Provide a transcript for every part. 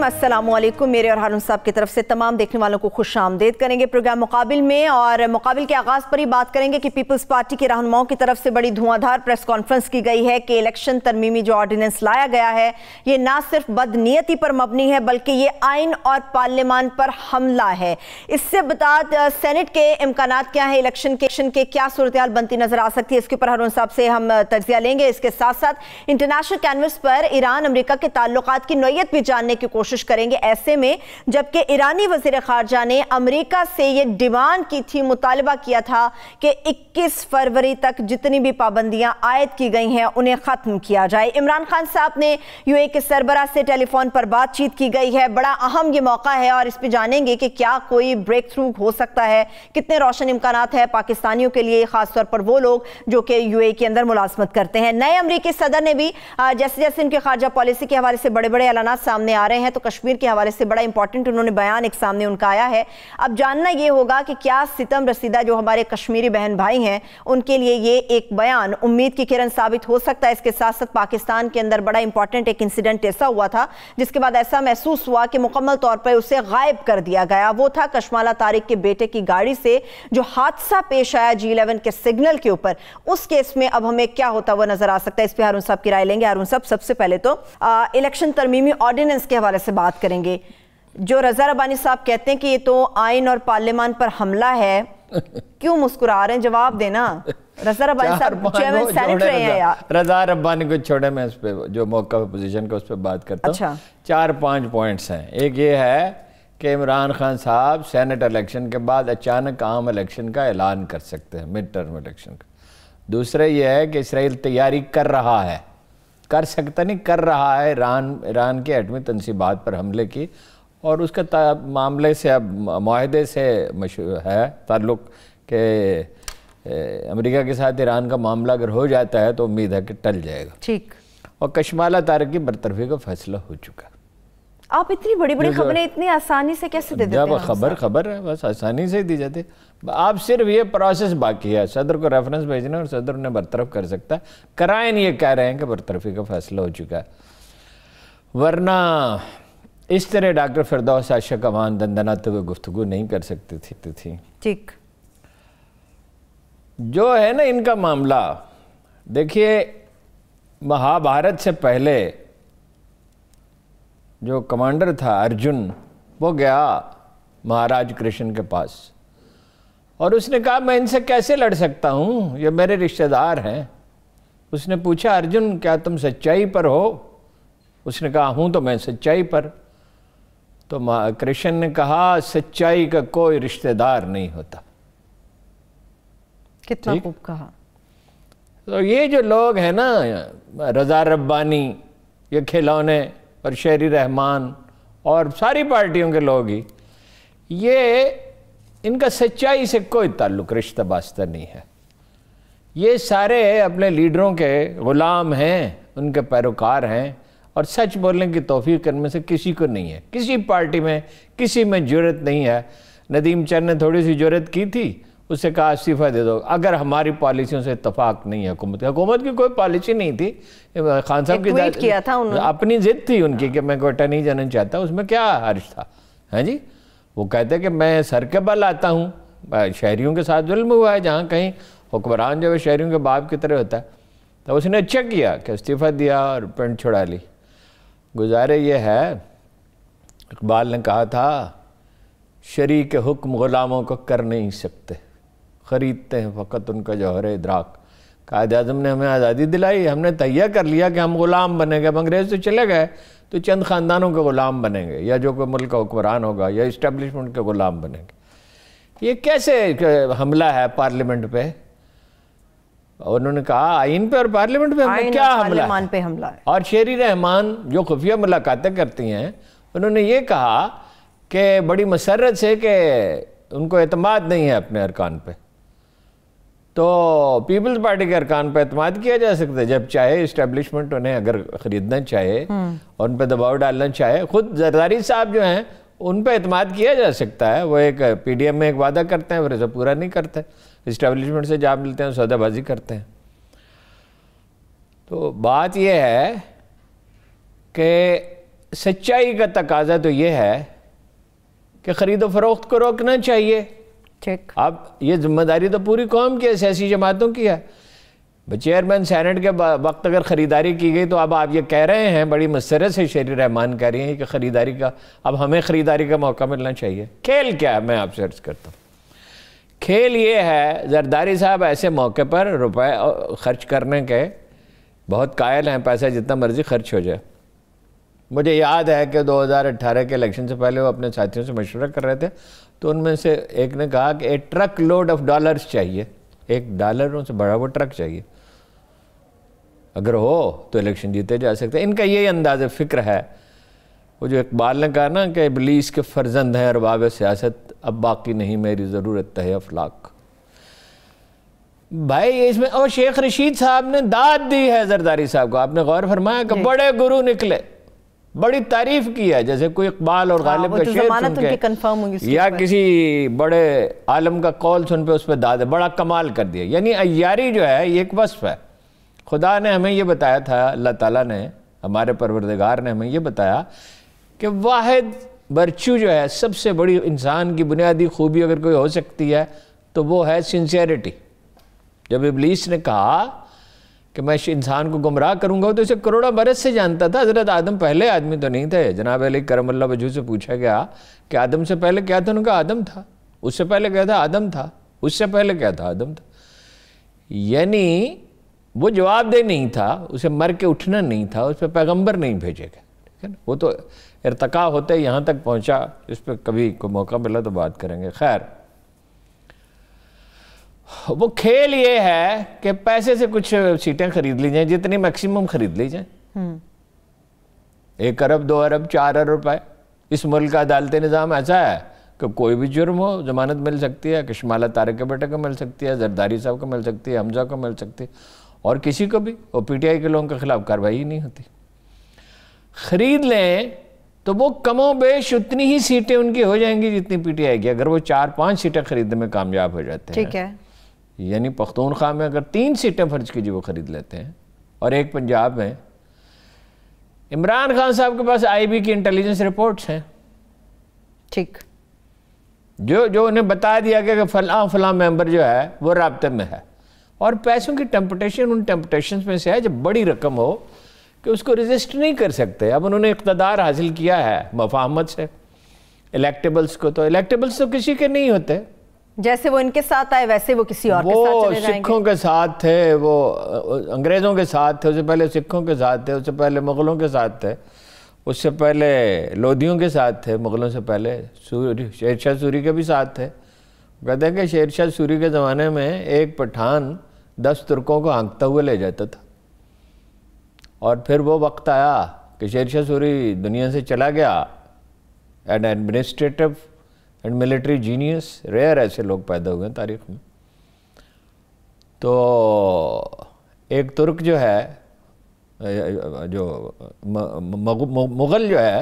नाजीम असलम मेरे और हारून साहब की तरफ से तमाम देखने वालों को खुश आमदेद करेंगे प्रोग्राम मुकाबिल में और मुकाबिल के आगाज़ पर ही बात करेंगे कि पीपल्स पार्टी के रहनुमाओं की तरफ से बड़ी धुआंधार प्रेस कॉन्फ्रेंस की गई है कि इलेक्शन तरमीमी जो ऑर्डिनेंस लाया गया है ये ना सिर्फ बदनीयती पर मबनी है बल्कि ये आइन और पार्लियामान पर हमला है इससे बता सेनेट के इम्कान क्या है इलेक्शन के के क्या सूरत बनती नजर आ सकती है इसके ऊपर हारून साहब से हम तजिया लेंगे इसके साथ साथ इंटरनेशनल कैनवस पर ईरान अमरीका के ताल्लुक की नोयत भी जानने की कोशिश कोशिश करेंगे ऐसे में जबकि ईरानी वजीर खारजा ने अमरीका से ये डिमांड की थी मुतालबा किया था कि इक्कीस फरवरी तक जितनी भी पाबंदियां आयद की गई हैं उन्हें ख़त्म किया जाए इमरान खान साहब ने यू ए के सरबरा से टेलीफोन पर बातचीत की गई है बड़ा अहम ये मौका है और इस पर जानेंगे कि क्या कोई ब्रेक थ्रू हो सकता है कितने रोशन इम्कान है पाकिस्तानियों के लिए खासतौर पर वो लोग जो कि यू ए के अंदर मुलाजमत करते हैं नए अमरीकी सदर ने भी जैसे जैसे इनके खारजा पॉलिसी के हवाले से बड़े बड़े ऐलाना सामने आ रहे हैं तो तो कश्मीर के हवाले से बड़ा इंपॉर्टेंट उन्होंने बयान एक सामने उनका आया है अब जानना यह होगा कि क्या सितम रसीदा जो हमारे कश्मीरी बहन भाई हैं उनके लिए ये एक बयान उम्मीद की किरण साबित हो सकता है इसके साथ साथ पाकिस्तान के अंदर बड़ा इंपॉर्टेंट एक इंसिडेंट ऐसा हुआ था जिसके बाद ऐसा महसूस हुआ कि मुकम्मल तौर पर उसे गायब कर दिया गया वो था कश्माला तारिक के बेटे की गाड़ी से जो हादसा पेश आया जी इलेवन के सिग्नल के ऊपर उस केस में अब हमें क्या होता हुआ नजर आ सकता है इस पर हारून साहब की राय लेंगे हारून साहब सबसे पहले तो इलेक्शन तरमीमी ऑर्डिनेंस के हवाले से से बात करेंगे जो रजा रबानी साहब कहते हैं कि ये तो आइन और पार्लियामान पर हमला है क्यों मुस्कुरा रहे हैं जवाब देना रजा रबानी साहब चेयरमैन सेनेट रहे हैं यार रजा रबानी को छोड़े मैं उस पर जो मौका पोजिशन का उस पर बात करता हूँ अच्छा। चार पांच पॉइंट्स हैं एक ये है कि इमरान खान साहब सेनेट इलेक्शन के बाद अचानक आम इलेक्शन का ऐलान कर सकते हैं मिड टर्म इलेक्शन का दूसरा यह है कि इसराइल तैयारी कर रहा है कर सकता नहीं कर रहा है ईरान ईरान के एटमी तनसीबात पर हमले की और उसका मामले से अब माहदे से है ताल्लुक़ के अमेरिका के साथ ईरान का मामला अगर हो जाता है तो उम्मीद है कि टल जाएगा ठीक और कश्माला तारक की बरतरफी का फैसला हो चुका आप इतनी बड़ी बड़ी खबरें इतनी आसानी से कैसे दे देते हैं खबर खबर है बस आसानी से दी जाती है आप सिर्फ ये प्रोसेस बाकी है सदर को रेफरेंस भेजना और सदर ने बरतरफ कर सकता है कराएं ये कह रहे हैं कि बरतरफी का फैसला हो चुका है वरना इस तरह डॉक्टर फिरदौस आशा कमान तो वे गुफ्तु नहीं कर सकती थी थी ठीक जो है ना इनका मामला देखिए महाभारत से पहले जो कमांडर था अर्जुन वो गया महाराज कृष्ण के पास और उसने कहा मैं इनसे कैसे लड़ सकता हूँ ये मेरे रिश्तेदार हैं उसने पूछा अर्जुन क्या तुम सच्चाई पर हो उसने कहा हूँ तो मैं सच्चाई पर तो कृष्ण ने कहा सच्चाई का कोई रिश्तेदार नहीं होता कितना खूब कहा तो ये जो लोग हैं ना रजा रब्बानी ये खिलौने और शेरी रहमान और सारी पार्टियों के लोग ही ये इनका सच्चाई से कोई ताल्लुक रिश्ता वास्ता नहीं है ये सारे अपने लीडरों के ग़ुलाम हैं उनके पैरोकार हैं और सच बोलने की तोफ़ी करने से किसी को नहीं है किसी पार्टी में किसी में जरूरत नहीं है नदीम चंद ने थोड़ी सी जरूरत की थी उससे कहा इस्तीफ़ा दे दो अगर हमारी पॉलिसियों से इतफाक़ नहीं है हुकूमत हुकूमत की कोई पॉलिसी नहीं थी खान साहब की किया था अपनी ज़िद थी उनकी कि मैं कोटा नहीं जाना चाहता उसमें क्या हर्ष था हैं हाँ जी वो कहते हैं कि मैं सर के बल आता हूँ शहरीों के साथ जुल्म हुआ है जहाँ कहीं हुक्मरान जो है शहरीों के बाप की तरह होता है तो उसने अच्छा किया कि इस्तीफ़ा दिया और पेंट छुड़ा ली गुजारे ये है इकबाल ने कहा था शरी के हुक्म ग़ुलामों को कर नहीं सकते ख़रीदते हैं फ़कत उनका जौहर द्राक कायद अजम ने हमें आज़ादी दिलाई हमने तैयार कर लिया कि हम ग़ुलाम बने गए अंग्रेज़ तो चले गए तो चंद ख़ानदानों के ग़ुलाम बनेंगे या जो कोई मुल्क का हुक्मरान होगा या इस्टबलिशमेंट के ग़ुलाम बनेंगे ये कैसे हमला है पार्लियामेंट पे उन्होंने कहा आइन पे और पार्लियामेंट पे हमला क्या हमला है? पे हमला है और शेरी रहमान जो खुफिया मुलाकातें करती हैं उन्होंने ये कहा कि बड़ी मसरत से कि उनको अतमाद नहीं है अपने अरकान पर तो पीपल्स पार्टी के अरकान पर अतमाद किया जा सकता है जब चाहे इस्टेब्लिशमेंट उन्हें अगर ख़रीदना चाहे और हम्म। उन पर दबाव डालना चाहे खुद जरदारी साहब जो हैं उन पर अतमाद किया जा सकता है वो एक पी डी एम में एक वादा करते हैं फिर उसे पूरा नहीं करते इस्टेब्लिशमेंट से जाप लेते हैं सौदाबाजी करते हैं तो बात यह है कि सच्चाई का तकाजा तो ये है कि ख़रीदो फरोख्त को रोकना चाहिए ठीक अब ये जिम्मेदारी तो पूरी कौम की है सियासी जमातों की है चेयरमैन सैनट के वक्त अगर ख़रीदारी की गई तो अब आप ये कह रहे हैं बड़ी मसरत से शेर रहमान कह रही हैं कि ख़रीदारी का अब हमें ख़रीदारी का मौका मिलना चाहिए खेल क्या है मैं आपसे अर्ज़ करता हूँ खेल ये है जरदारी साहब ऐसे मौके पर रुपए ख़र्च करने के बहुत कायल हैं पैसा जितना मर्ज़ी खर्च हो जाए मुझे याद है कि 2018 के इलेक्शन से पहले वो अपने साथियों से मशवरा कर रहे थे तो उनमें से एक ने कहा कि एक ट्रक लोड ऑफ डॉलर्स चाहिए एक डॉलरों से बड़ा वो ट्रक चाहिए अगर हो तो इलेक्शन जीते जा सकते हैं इनका यही अंदाज फ़िक्र है वो जो इकबाल ने कहा ना कि इबलीस के फर्जंद हैं अरबाब सियासत अब बाकी नहीं मेरी ज़रूरत है अफलाक भाई इसमें और शेख रशीद साहब ने दाद दी है जरदारी साहब को आपने गौर फरमाया कि बड़े गुरु निकले बड़ी तारीफ की है जैसे कोई इकबाल और हाँ, गालिब का तो शेर सुन के या किसी बड़े आलम का कौल सुन पे उस पर दाद बड़ा कमाल कर दिया यानी अयारी जो है ये एक वस्फ है खुदा ने हमें यह बताया था अल्लाह ताला ने हमारे परवरदगार ने हमें यह बताया कि वाहिद बर्चू जो है सबसे बड़ी इंसान की बुनियादी खूबी अगर कोई हो सकती है तो वो है सिंसियरिटी जब इबलीस ने कहा कि मैं इंसान को गुमराह करूँगा तो इसे करोड़ों बरस से जानता था हज़रत आदम पहले आदमी तो नहीं थे जनाब अली करमल्ला वजू से पूछा गया कि आदम से पहले क्या था उनका आदम था उससे पहले क्या था आदम था उससे पहले क्या था आदम था यानी वो जवाबदेह नहीं था उसे मर के उठना नहीं था उस पर पैगम्बर नहीं भेजेगा ठीक है ना वो तो इरतका होते यहाँ तक पहुँचा इस पर कभी कोई मौका मिला तो बात करेंगे खैर वो खेल ये है कि पैसे से कुछ सीटें खरीद ली जाए जितनी मैक्सिमम खरीद ली जाए हम्म। एक अरब दो अरब चार अरब रुपए इस मुल्क का अदालती निज़ाम ऐसा है कि कोई भी जुर्म हो जमानत मिल सकती है कशमाला तारक के बेटे को मिल सकती है जरदारी साहब को मिल सकती है हमजा को मिल सकती है और किसी को भी वो पीटीआई के लोगों के खिलाफ कार्रवाई ही नहीं होती खरीद लें तो वो कमो बेश उतनी ही सीटें उनकी हो जाएंगी जितनी पीटीआई की अगर वो चार पांच सीटें खरीदने में कामयाब हो जाते हैं ठीक है यानी पख्तूनख्वा में अगर तीन सीटें फर्ज कीजिए वो ख़रीद लेते हैं और एक पंजाब में इमरान खान साहब के पास आईबी की इंटेलिजेंस रिपोर्ट्स हैं ठीक जो जो उन्हें बता दिया गया कि फला फला मेंबर जो है वो रबते में है और पैसों की टेम्पटेशन उन टेम्पटेशन में से है जब बड़ी रकम हो कि उसको रजिस्ट नहीं कर सकते अब उन्होंने इकतदार हासिल किया है मफाहमत से इलेक्टेबल्स को तो इलेक्टेबल्स तो किसी के नहीं होते जैसे वो इनके साथ आए वैसे वो किसी और वो के साथ चले सिखों के साथ थे वो अंग्रेज़ों के साथ थे उससे पहले सिखों के साथ थे उससे पहले मुग़लों के साथ थे उससे पहले लोधियों के साथ थे मुग़लों से पहले सूरी शेर शाह सूरी के भी साथ थे कहते हैं कि शेर शाह सूरी के ज़माने में एक पठान दस तुर्कों को हाँकता हुआ ले जाता था और फिर वो वक्त आया कि शेर शाह सूरी दुनिया से चला गया and administrative and military genius rare ऐसे लोग पैदा हुए हैं तारीख में तो एक तुर्क जो है जो मुग़ल जो है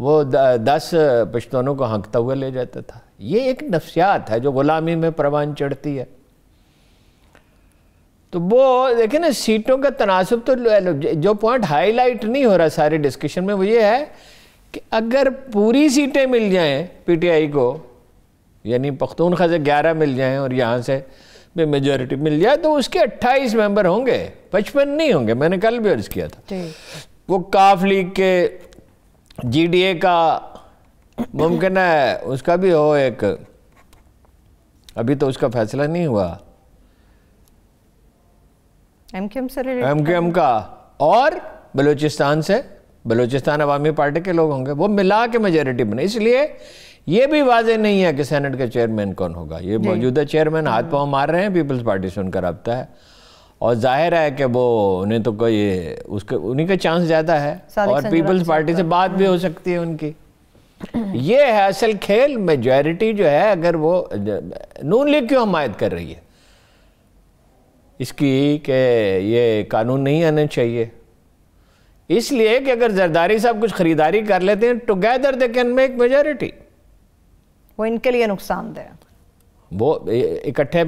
वो दस पश्तूनों को हंकता हुआ ले जाता था ये एक नफ्सियात है जो ग़ुलामी में प्रवान चढ़ती है तो वो देखे ना सीटों का तनासब तो जो पॉइंट हाईलाइट नहीं हो रहा सारे डिस्कशन में वो ये है कि अगर पूरी सीटें मिल जाएं पीटीआई को यानी पख्तूनखा से 11 मिल जाएं और यहाँ से भी मेजोरिटी मिल जाए तो उसके 28 मेंबर होंगे पचपन नहीं होंगे मैंने कल भी अर्ज किया था वो काफ लीग के जीडीए का मुमकिन है उसका भी हो एक अभी तो उसका फैसला नहीं हुआ एमकेएम से एमकेएम का और बलूचिस्तान से बलूचिस्तान अवामी पार्टी के लोग होंगे वो मिला के मेजोरिटी बने इसलिए ये भी वाजे नहीं है कि सेनेट का चेयरमैन कौन होगा ये मौजूदा चेयरमैन हाथ हाँ। पाँव मार रहे हैं पीपल्स पार्टी से उनका रबता है और जाहिर है कि वो उन्हें तो कोई उसके उन्हीं का चांस ज़्यादा है और पीपल्स पार्टी से बात भी हो हाँ। सकती है उनकी ये है असल खेल मेजॉरिटी जो है अगर वो नून लीग क्यों हमायत कर रही है इसकी कि ये कानून नहीं आने चाहिए इसलिए कि अगर जरदारी साहब कुछ खरीदारी कर लेते हैं together they can make majority वो इनके लिए नुकसानदेह वो इकट्ठे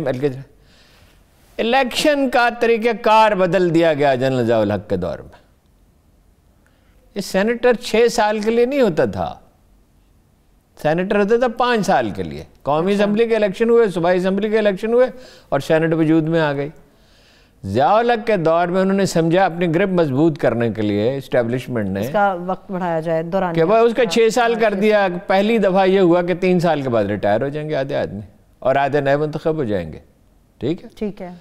इलेक्शन का कार बदल दिया गया जनरल जावल हक के दौर में ये सेनेटर छह साल के लिए नहीं होता था सेनेटर होता था पांच साल के लिए कौमी असम्बली अच्छा। के इलेक्शन हुए सुबह असम्बली के इलेक्शन हुए और सेनेट वजूद में आ गई जियालग के दौर में उन्होंने समझा अपने ग्रिप मजबूत करने के लिए इस्टेब्लिशमेंट ने इसका वक्त बढ़ाया जाए दौरान क्या भाई उसका हाँ, छः साल हाँ, कर दिया पहली दफ़ा ये हुआ कि तीन साल के बाद रिटायर हो जाएंगे आधे आदमी और आधे नए मंतखब हो जाएंगे ठीक है ठीक है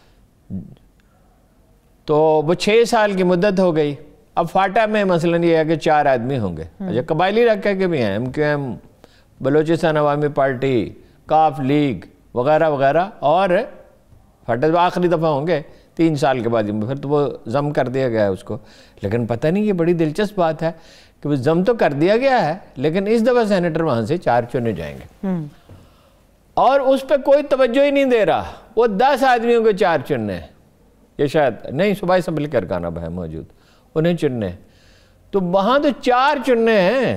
तो वो छः साल की मुद्दत हो गई अब फाटा में मसलन ये है कि चार आदमी होंगे हम्म। अच्छा कबायली रखा के भी हैं M Q M Balochistan Awami party Qaf league वगैरह वगैरह और फाटा आखिरी दफ़ा होंगे तीन साल के बाद फिर तो वो जम कर दिया गया है उसको लेकिन पता नहीं ये बड़ी दिलचस्प बात है कि वो जम तो कर दिया गया है लेकिन इस दफ़ा सेनेटर वहाँ से चार चुने जाएंगे हम्म। और उस पर कोई तवज्जो ही नहीं दे रहा वो दस आदमियों के चार चुनने ये शायद नहीं सुबह संभल कर गाना भाई मौजूद उन्हें चुनने तो वहाँ तो चार चुनने हैं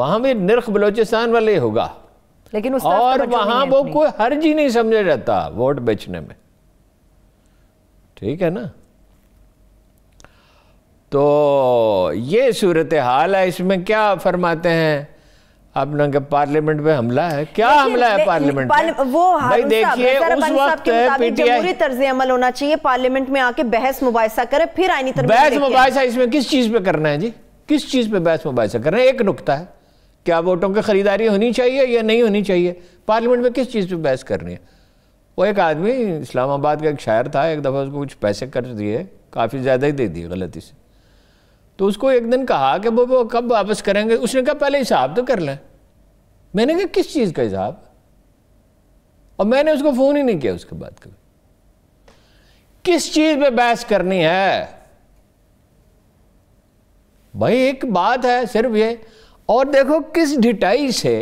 वहाँ भी निर्ख बलोचिस्तान वाले होगा लेकिन उस और वहाँ वो कोई हर्ज ही नहीं समझा जाता वोट बेचने में ठीक है ना तो ये सूरत हाल है इसमें क्या फरमाते हैं अपना के पार्लियामेंट पे हमला है क्या हमला है पार्लियामेंट वो देखिए उस वक्त तर्ज अमल होना चाहिए पार्लियामेंट में आके बहस मुबासा करे फिर आईनी बहस मुबासा इसमें किस चीज पे करना है जी किस चीज पे बहस मुबासा करना है एक नुकता है क्या वोटों की खरीदारी होनी चाहिए या नहीं होनी चाहिए पार्लियामेंट में किस चीज पे बहस करनी है वो एक आदमी इस्लामाबाद का एक शायर था एक दफ़ा उसको कुछ पैसे कर दिए काफ़ी ज़्यादा ही दे दिए गलती से तो उसको एक दिन कहा कि वो वो कब वापस करेंगे उसने कहा पहले हिसाब तो कर लें मैंने कहा किस चीज़ का हिसाब और मैंने उसको फ़ोन ही नहीं किया उसके बाद कभी किस चीज़ पे बहस करनी है भाई एक बात है सिर्फ ये और देखो किस ढिटाई से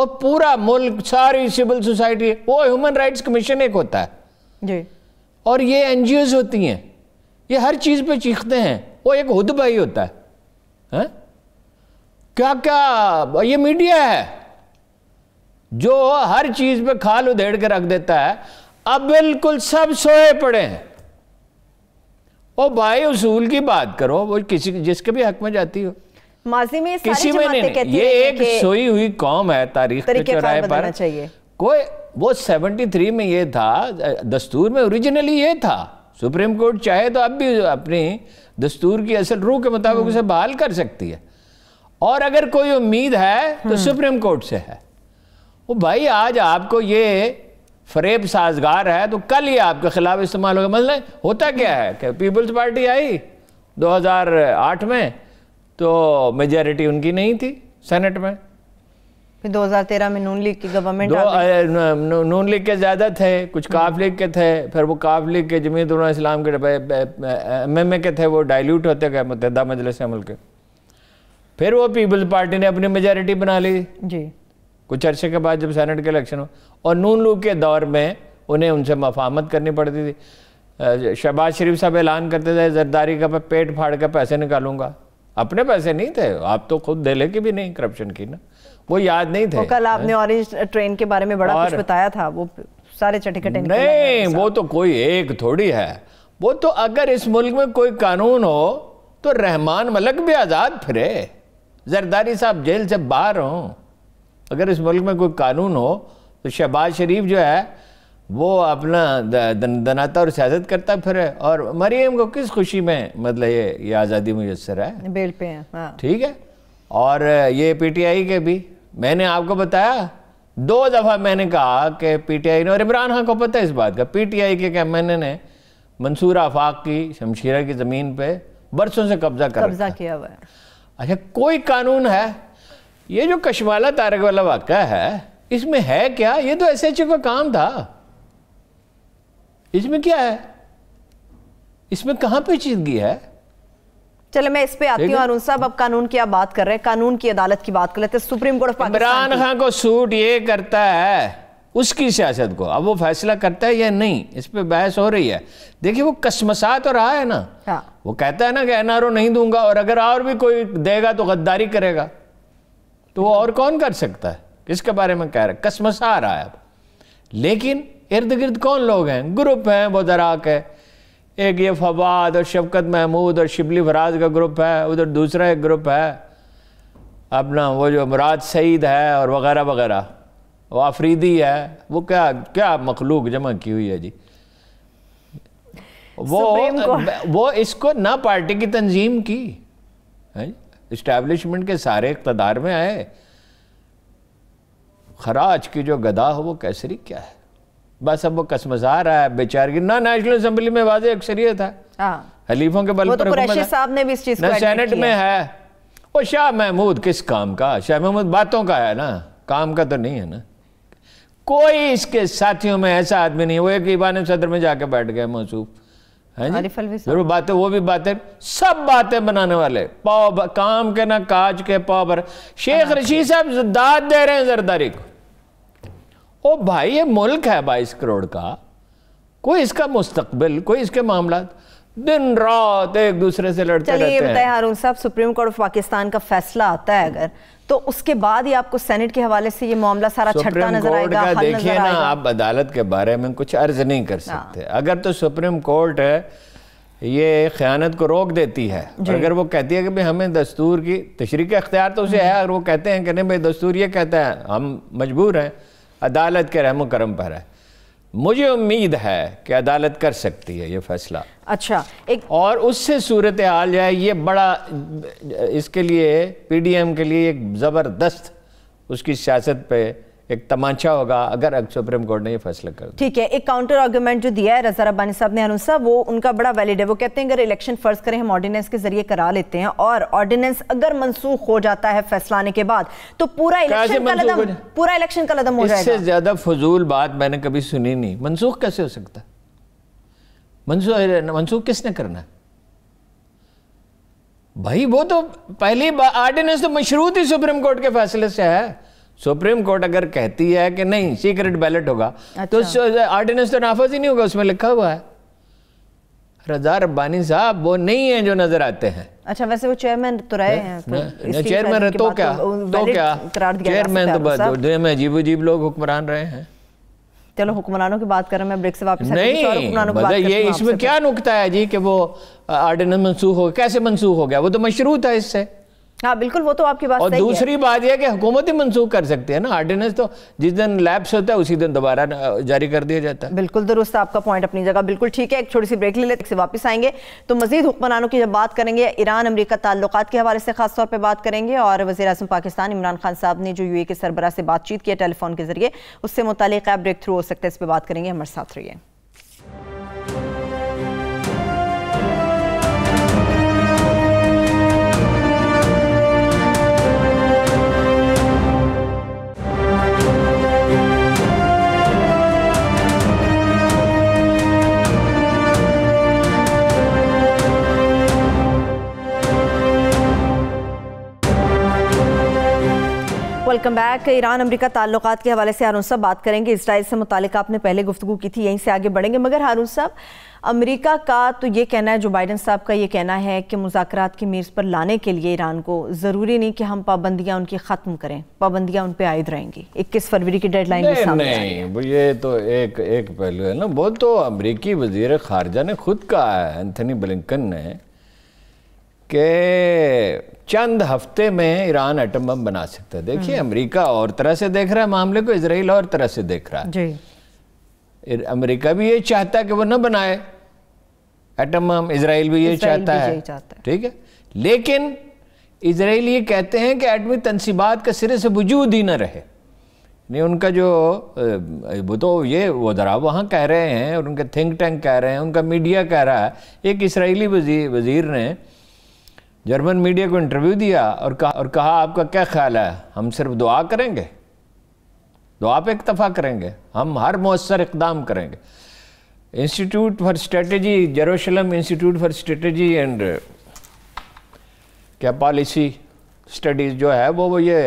और पूरा मुल्क सारी सिविल सोसाइटी वो ह्यूमन राइट्स कमीशन एक होता है जी और ये एन होती हैं ये हर चीज़ पे चीखते हैं वो एक हुदबाई होता है हैं हाँ? क्या क्या ये मीडिया है जो हर चीज़ पे खाल उधेड़ के रख देता है अब बिल्कुल सब सोए पड़े हैं ओ भाई उसूल की बात करो वो किसी जिसके भी हक में जाती हो माजी में किसी में नहीं, नहीं। ये एक सोई हुई कौम है तारीख के चौराहे पर चाहिए कोई वो 73 में ये था दस्तूर में ओरिजिनली ये था सुप्रीम कोर्ट चाहे तो अब भी अपनी दस्तूर की असल रूह के मुताबिक हम्म। उसे बहाल कर सकती है और अगर कोई उम्मीद है तो हम्म। सुप्रीम कोर्ट से है वो भाई आज आपको ये फरेब साजगार है तो कल ये आपके खिलाफ इस्तेमाल होगा मतलब होता क्या है कि पीपल्स पार्टी आई 2008 में तो मेजोरिटी उनकी नहीं थी सेनेट में फिर 2013 में नून लीग की गवर्नमेंट नून लीग के ज़्यादा थे कुछ काफ लीग के थे फिर वो काफ लीग के जमीत इस्लाम के एम एम ए के थे वो डाइल्यूट होते गए मुतहदा मजलिस अमल के फिर वो पीपल्स पार्टी ने अपनी मेजॉरिटी बना ली जी कुछ अरसे के बाद जब सेनेट के इलेक्शन हो और नून लीग के दौर में उन्हें उनसे मफामत करनी पड़ती थी शहबाज शरीफ साहब ऐलान करते थे जरदारी का पेट फाड़ कर पैसे निकालूंगा अपने पैसे नहीं थे आप तो खुद दिल्ली की भी नहीं करप्शन की ना वो याद नहीं थे वो कल आपने ऑरेंज हाँ। ट्रेन के बारे में बड़ा कुछ बताया था वो सारे चटिकटे नहीं वो तो कोई एक थोड़ी है वो तो अगर इस मुल्क में कोई कानून हो तो रहमान मलक भी आज़ाद फिरे जरदारी साहब जेल से बाहर हो अगर इस मुल्क में कोई कानून हो तो शहबाज शरीफ जो है वो अपना दनाता और सियासत करता है और मरीम को किस खुशी में मतलब ये ये आज़ादी मुयसर है बेल पे हैं हाँ। ठीक है और ये पीटीआई के भी मैंने आपको बताया दो दफ़ा मैंने कहा कि पीटीआई ने और इमरान खान को पता है इस बात का पीटीआई के एम एन ने मंसूर आफाक की शमशीरा की ज़मीन पे बरसों से कब्जा कर कब्जा किया हुआ है अच्छा कोई कानून है ये जो कशवाला तारक वाला वाक़ा है इसमें है क्या ये तो एस एच ओ का काम था इसमें क्या है इसमें कहाँ पेचीदगी है चलो मैं इस पे आती हूँ अरुण साहब अब कानून की आप बात कर रहे हैं कानून की अदालत की बात कर लेते supreme court of Imran Khan को सूट ये करता है उसकी सियासत को अब वो फैसला करता है या नहीं इस पर बहस हो रही है देखिए वो कसमसा तो रहा है ना हाँ। वो कहता है ना कि एनआरओ नहीं दूंगा और अगर और भी कोई देगा तो गद्दारी करेगा तो वो और कौन कर सकता है किसके बारे में कह रहा है कसमसा रहा है अब लेकिन इर्द गिर्द कौन लोग हैं ग्रुप हैं बुदराक है एक ये फवाद और शफकत महमूद और शिबली फराज का ग्रुप है उधर दूसरा एक ग्रुप है अपना वो जो मुराद सईद है और वगैरह वगैरह वो आफरीदी है वो क्या क्या मखलूक जमा की हुई है जी वो वो इसको ना पार्टी की तंजीम की इस्टेब्लिशमेंट के सारे इकतदार में आए खराज की जो गदा हो वो कैसरी क्या है बस अब वो कसमजा रहा है बेचारगी ना नेशनल असम्बली में वाज अक्सरियत है हलीफों हाँ। के बल तो पर साहब ने भी इस चीज़ सेनेट में है वो शाह महमूद किस काम का शाह महमूद बातों का है ना काम का तो नहीं है ना कोई इसके साथियों में ऐसा आदमी नहीं वो एक ईबान सदर में जाके बैठ गए मौसूफ जरूर बातें वो भी बातें सब बातें बनाने वाले पाव काम के ना काज के पाव पर शेख रशीद साहब दाद दे रहे हैं जरदारी को ओ भाई ये मुल्क है बाईस करोड़ का कोई इसका मुस्तकबिल कोई इसके मामला दिन रात एक दूसरे से लड़ते चलिए बताए हारून साहब सुप्रीम कोर्ट ऑफ पाकिस्तान का फैसला आता है अगर तो उसके बाद ही आपको सेनेट के हवाले से ये मामला सारा छटता नजर आएगा देखिए ना आप अदालत के बारे में कुछ अर्ज नहीं कर हाँ। सकते अगर तो सुप्रीम कोर्ट है ये ख़यानत को रोक देती है अगर वो कहती है कि भाई हमें दस्तूर की तशरी का अख्तियार तो उसे है अगर वो कहते हैं कि नहीं भाई दस्तूर ये कहता है हम मजबूर हैं अदालत के रहम करम पर है मुझे उम्मीद है कि अदालत कर सकती है ये फैसला अच्छा एक और उससे सूरत हाल जाए ये बड़ा इसके लिए पीडीएम के लिए एक ज़बरदस्त उसकी सियासत पे एक तमाचा होगा अगर सुप्रीम कोर्ट ने ये फैसला कर ठीक है एक काउंटर आर्ग्यूमेंट जो दिया है रजा रब्बानी साहब ने अनुसा वो उनका बड़ा वैलिड है वो कहते हैं अगर इलेक्शन फर्ज करें हम ऑर्डिनेंस के जरिए करा लेते हैं और ऑर्डिनेंस अगर मनसूख हो जाता है फैसला आने के बाद तो पूरा इलेक्शन का लदम पूरा इलेक्शन का लदम हो जाएगा इससे ज्यादा फजूल बात मैंने कभी सुनी नहीं मनसूख कैसे हो सकता मनसूख मनसूख किसने करना भाई वो तो पहली ऑर्डिनेंस तो मशरूत ही सुप्रीम कोर्ट के फैसले से है सुप्रीम कोर्ट अगर कहती है कि नहीं सीक्रेट बैलेट होगा तो अच्छा। तो ऑर्डिनेंस तो नाफज ही नहीं होगा उसमें लिखा हुआ है रजा रब्बानी साहब वो नहीं है जो नजर आते हैं अच्छा वैसे वो चेयरमैन तो रहे हैं तो चेयरमैन तो, तो क्या तो क्या चेयरमैन तो बस में अजीब अजीब लोग हुक्मरान रहे हैं चलो हुक्मरानों की बात करें मैं ब्रेक से वापस नहीं ये इसमें क्या नुकता है जी कि वो ऑर्डिनेंस मनसूख हो कैसे मनसूख हो गया वो तो मशरूत है इससे हाँ बिल्कुल वो तो आपकी बात और दूसरी बात यह कि हुकूमत ही मनसूख कर सकती है ना ऑर्डिनेंस तो जिस दिन लैप्स होता है उसी दिन दोबारा जारी कर दिया जाता है बिल्कुल दुरुस्त आपका पॉइंट अपनी जगह बिल्कुल ठीक है एक छोटी सी ब्रेक ले लेते वापस आएंगे तो मजीद हुक्मरानों की जब बात करेंगे ईरान अमरीका ताल्लुक के हवाले से खास तौर पर बात करेंगे और वजी अजम पाकिस्तान इमरान खान साहब ने जो यू ए के सरबरा से बातचीत किया टेलीफोन के जरिए उससे मुतल ब्रेक थ्रू हो सकता है इस पर बात करेंगे हमारे साथ रहिए वेलकम बैक ईरान अमेरिका ताल्लुक के हवाले से हारून साहब बात करेंगे इसराइल से मुतल आपने पहले गुफ्तु की थी यहीं से आगे बढ़ेंगे मगर हारून साहब अमेरिका का तो ये कहना है जो बाइडन साहब का ये कहना है कि मुजाकर की मेज़ पर लाने के लिए ईरान को ज़रूरी नहीं कि हम पाबंदियाँ उनकी ख़त्म करें पाबंदियाँ उन पर आयद रहेंगी इक्कीस फरवरी की डेडलाइन नहीं, नहीं वो ये तो एक एक पहलू है ना वो तो अमरीकी वजीर खारजा ने खुद कहा है एंथनी ब्लिंकन ने कि चंद हफ्ते में ईरान एटम बम बना सकता है देखिए हम्म। अमेरिका और तरह से देख रहा है मामले को इसराइल और तरह से देख रहा है जी। अमेरिका भी ये चाहता है कि वो ना बनाए एटम बम इसराइल भी ये चाहता है ठीक है लेकिन इसराइल ये कहते हैं कि एटमी तनसीबात का सिरे से वजूद ही ना रहे नहीं उनका जो वो तो ये वो दरा वहाँ कह रहे हैं और उनके थिंक टैंक कह रहे हैं उनका मीडिया कह रहा है एक इसराइली वजीर वजीर ने जर्मन मीडिया को इंटरव्यू दिया और कहा और कहा आपका क्या ख्याल है हम सिर्फ दुआ करेंगे दुआ पे इतफा करेंगे हम हर मौसर इकदाम करेंगे institute for strategy Jerusalem institute for strategy and क्या पॉलिसी स्टडीज़ जो है वो वो ये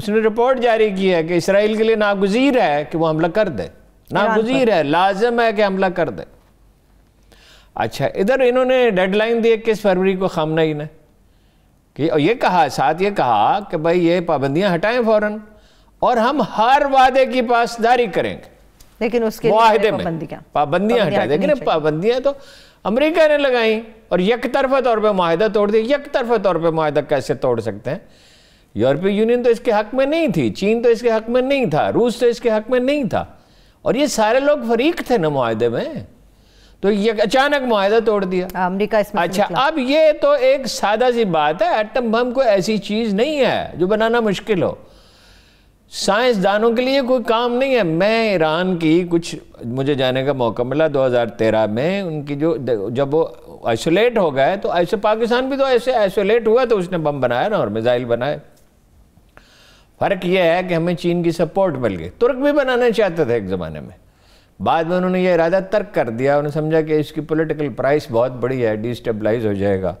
उसने रिपोर्ट जारी की है कि इसराइल के लिए नागुजीर है कि वो हमला कर दे नागुजीर है लाजम है कि हमला कर दे अच्छा इधर इन्होंने डेडलाइन दी इक्कीस फरवरी को खामना ही नहीं कि और ये कहा साथ ये कहा कि भाई ये पाबंदियां हटाएं फौरन और हम हर वादे की पासदारी करेंगे लेकिन उसके वाहदे में पाबंदियां हटा देखिए पाबंदियां तो अमेरिका ने लगाई और यक तरफा तौर पर माहिदा तोड़ दिया यक तरफा तौर पर माहिदा कैसे तोड़ सकते हैं यूरोपीय यूनियन तो इसके हक में नहीं थी चीन तो इसके हक में नहीं था रूस तो इसके हक में नहीं था और ये सारे लोग फरीक थे ना माहदे में तो ये अचानक माहा तोड़ दिया हाँ, अमेरिका इसमें अच्छा अब ये तो एक सादा सी बात है एटम बम कोई ऐसी चीज़ नहीं है जो बनाना मुश्किल हो साइंसदानों के लिए कोई काम नहीं है मैं ईरान की कुछ मुझे जाने का मौका मिला 2013 में उनकी जो जब वो आइसोलेट हो गए तो ऐसे पाकिस्तान भी तो ऐसे आइसोलेट हुआ तो उसने बम बनाया ना और मिज़ाइल बनाए फ़र्क यह है कि हमें चीन की सपोर्ट मिल गई तुर्क भी बनाना चाहते थे एक ज़माने में बाद में उन्होंने ये इरादा तर्क कर दिया उन्होंने समझा कि इसकी पॉलिटिकल प्राइस बहुत बड़ी है डिस्टेबलाइज हो जाएगा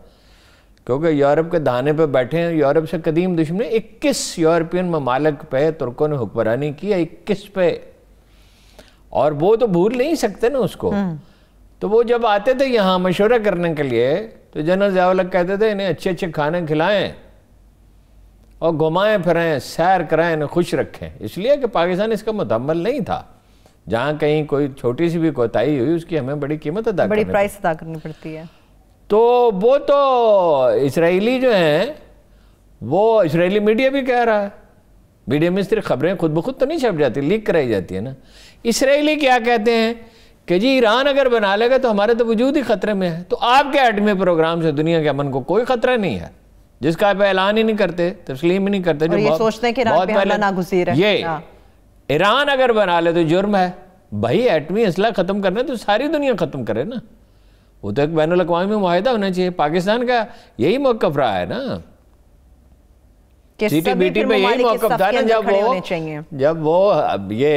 क्योंकि यूरोप के दहाने पर बैठे हैं यूरोप से कदीम दुश्मन इक्कीस यूरोपियन ममालक पे तुर्कों ने हुक्मरानी की है इक्कीस पे और वो तो भूल नहीं सकते ना उसको हम्म। तो वो जब आते थे यहाँ मशवरा करने के लिए तो जनरल जयावलक कहते थे इन्हें अच्छे अच्छे खाने खिलाएं और घुमाएं फिराएं सैर कराएं इन्हें खुश रखें इसलिए कि पाकिस्तान इसका मुतमल नहीं था जहाँ कहीं कोई छोटी सी भी कोताही हुई उसकी हमें बड़ी कीमत अदा बड़ी प्राइस अदा करनी पड़ती है तो वो तो इसराइली जो हैं वो इसराइली मीडिया भी कह रहा है मीडिया में सिर्फ खबरें खुद ब खुद तो नहीं छप जाती लीक कराई जाती है ना इसराइली क्या कहते हैं कि जी ईरान अगर बना लेगा तो हमारे तो वजूद ही खतरे में है तो आपके एटमी प्रोग्राम से दुनिया के अमन को कोई खतरा नहीं है जिसका आप ऐलान ही नहीं करते तस्लीम ही नहीं करते जो ये सोचते हैं कि बहुत पहले ना घुसी ये हाँ। ईरान अगर बना ले तो जुर्म है भाई एटमी असला ख़त्म करना तो सारी दुनिया ख़त्म करे ना वो तो एक बैन अवी माहिदा होना चाहिए पाकिस्तान का यही मौकफ रहा है ना सीटी बीटी में यही मौकफ था ना जब वो जब वो अब ये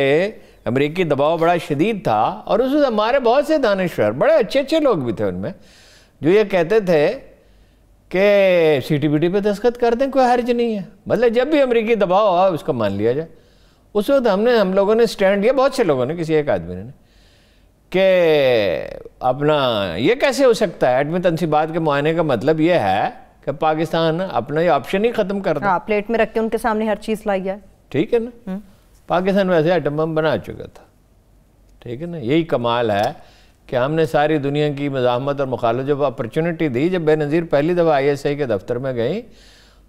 अमरीकी दबाव बड़ा शदीद था और उस हमारे बहुत से दानश्वर बड़े अच्छे अच्छे लोग भी थे उनमें जो ये कहते थे कि सी टी बी टी पर दस्खत कर दें कोई हर्ज नहीं है मतलब जब भी अमरीकी दबाव हो उसको मान लिया जाए उस वक्त हमने हम लोगों ने स्टैंड लिया बहुत से लोगों ने किसी एक आदमी ने कि अपना ये कैसे हो सकता है एडमिन तनसीबात के मुआयने का मतलब ये है कि पाकिस्तान अपना ये ऑप्शन ही ख़त्म कर हाँ, प्लेट में रख के उनके सामने हर चीज़ लाई है ठीक है ना हम्म। पाकिस्तान वैसे एटम बम बना चुका था ठीक है ना यही कमाल है कि हमने सारी दुनिया की मजामत और मुखालत जब अपॉर्चुनिटी दी जब बेनज़ीर पहली दफ़ा आई एस आई के दफ्तर में गई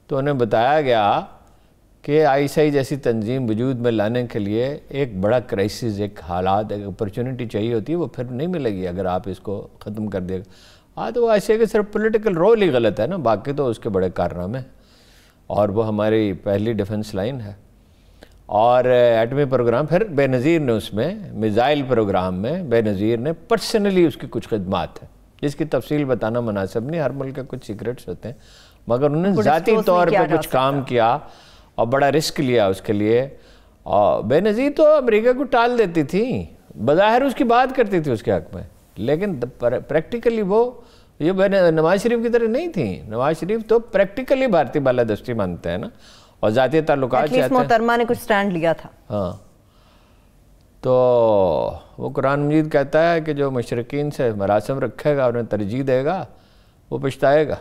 तो उन्हें बताया गया कि आईसीआई जैसी तंजीम वजूद में लाने के लिए एक बड़ा क्राइसिस एक हालात एक अपॉर्चुनिटी चाहिए होती है वो फिर नहीं मिलेगी अगर आप इसको ख़त्म कर देगा हाँ तो वो ऐसे का सिर्फ पोलिटिकल रोल ही गलत है ना बाकी तो उसके बड़े कारनामे और वो हमारी पहली डिफेंस लाइन है और एटमी प्रोग्राम फिर बेनज़ीर ने उसमें मिज़ाइल प्रोग्राम में बेनज़ीर ने पर्सनली उसकी कुछ खदमात है जिसकी तफसील बताना मुनासिब नहीं हर मुल्क के कुछ सीक्रेट्स होते हैं मगर उन्होंने ज़ाती तो तौर पर कुछ काम किया और बड़ा रिस्क लिया उसके लिए और बेनज़ीर तो अमेरिका को टाल देती थी बज़ाहिर उसकी बात करती थी उसके हक में लेकिन प्रैक्टिकली वो ये नवाज शरीफ की तरह नहीं थी नवाज शरीफ तो प्रैक्टिकली भारतीय बालादस्ती मानते हैं ना और जातीय तल्लु मोहतरमा ने कुछ स्टैंड लिया था हाँ तो वो कुरान मजीद कहता है कि जो मशरकिन से मरासम रखेगा उन्हें तरजीह देगा वो पछताएगा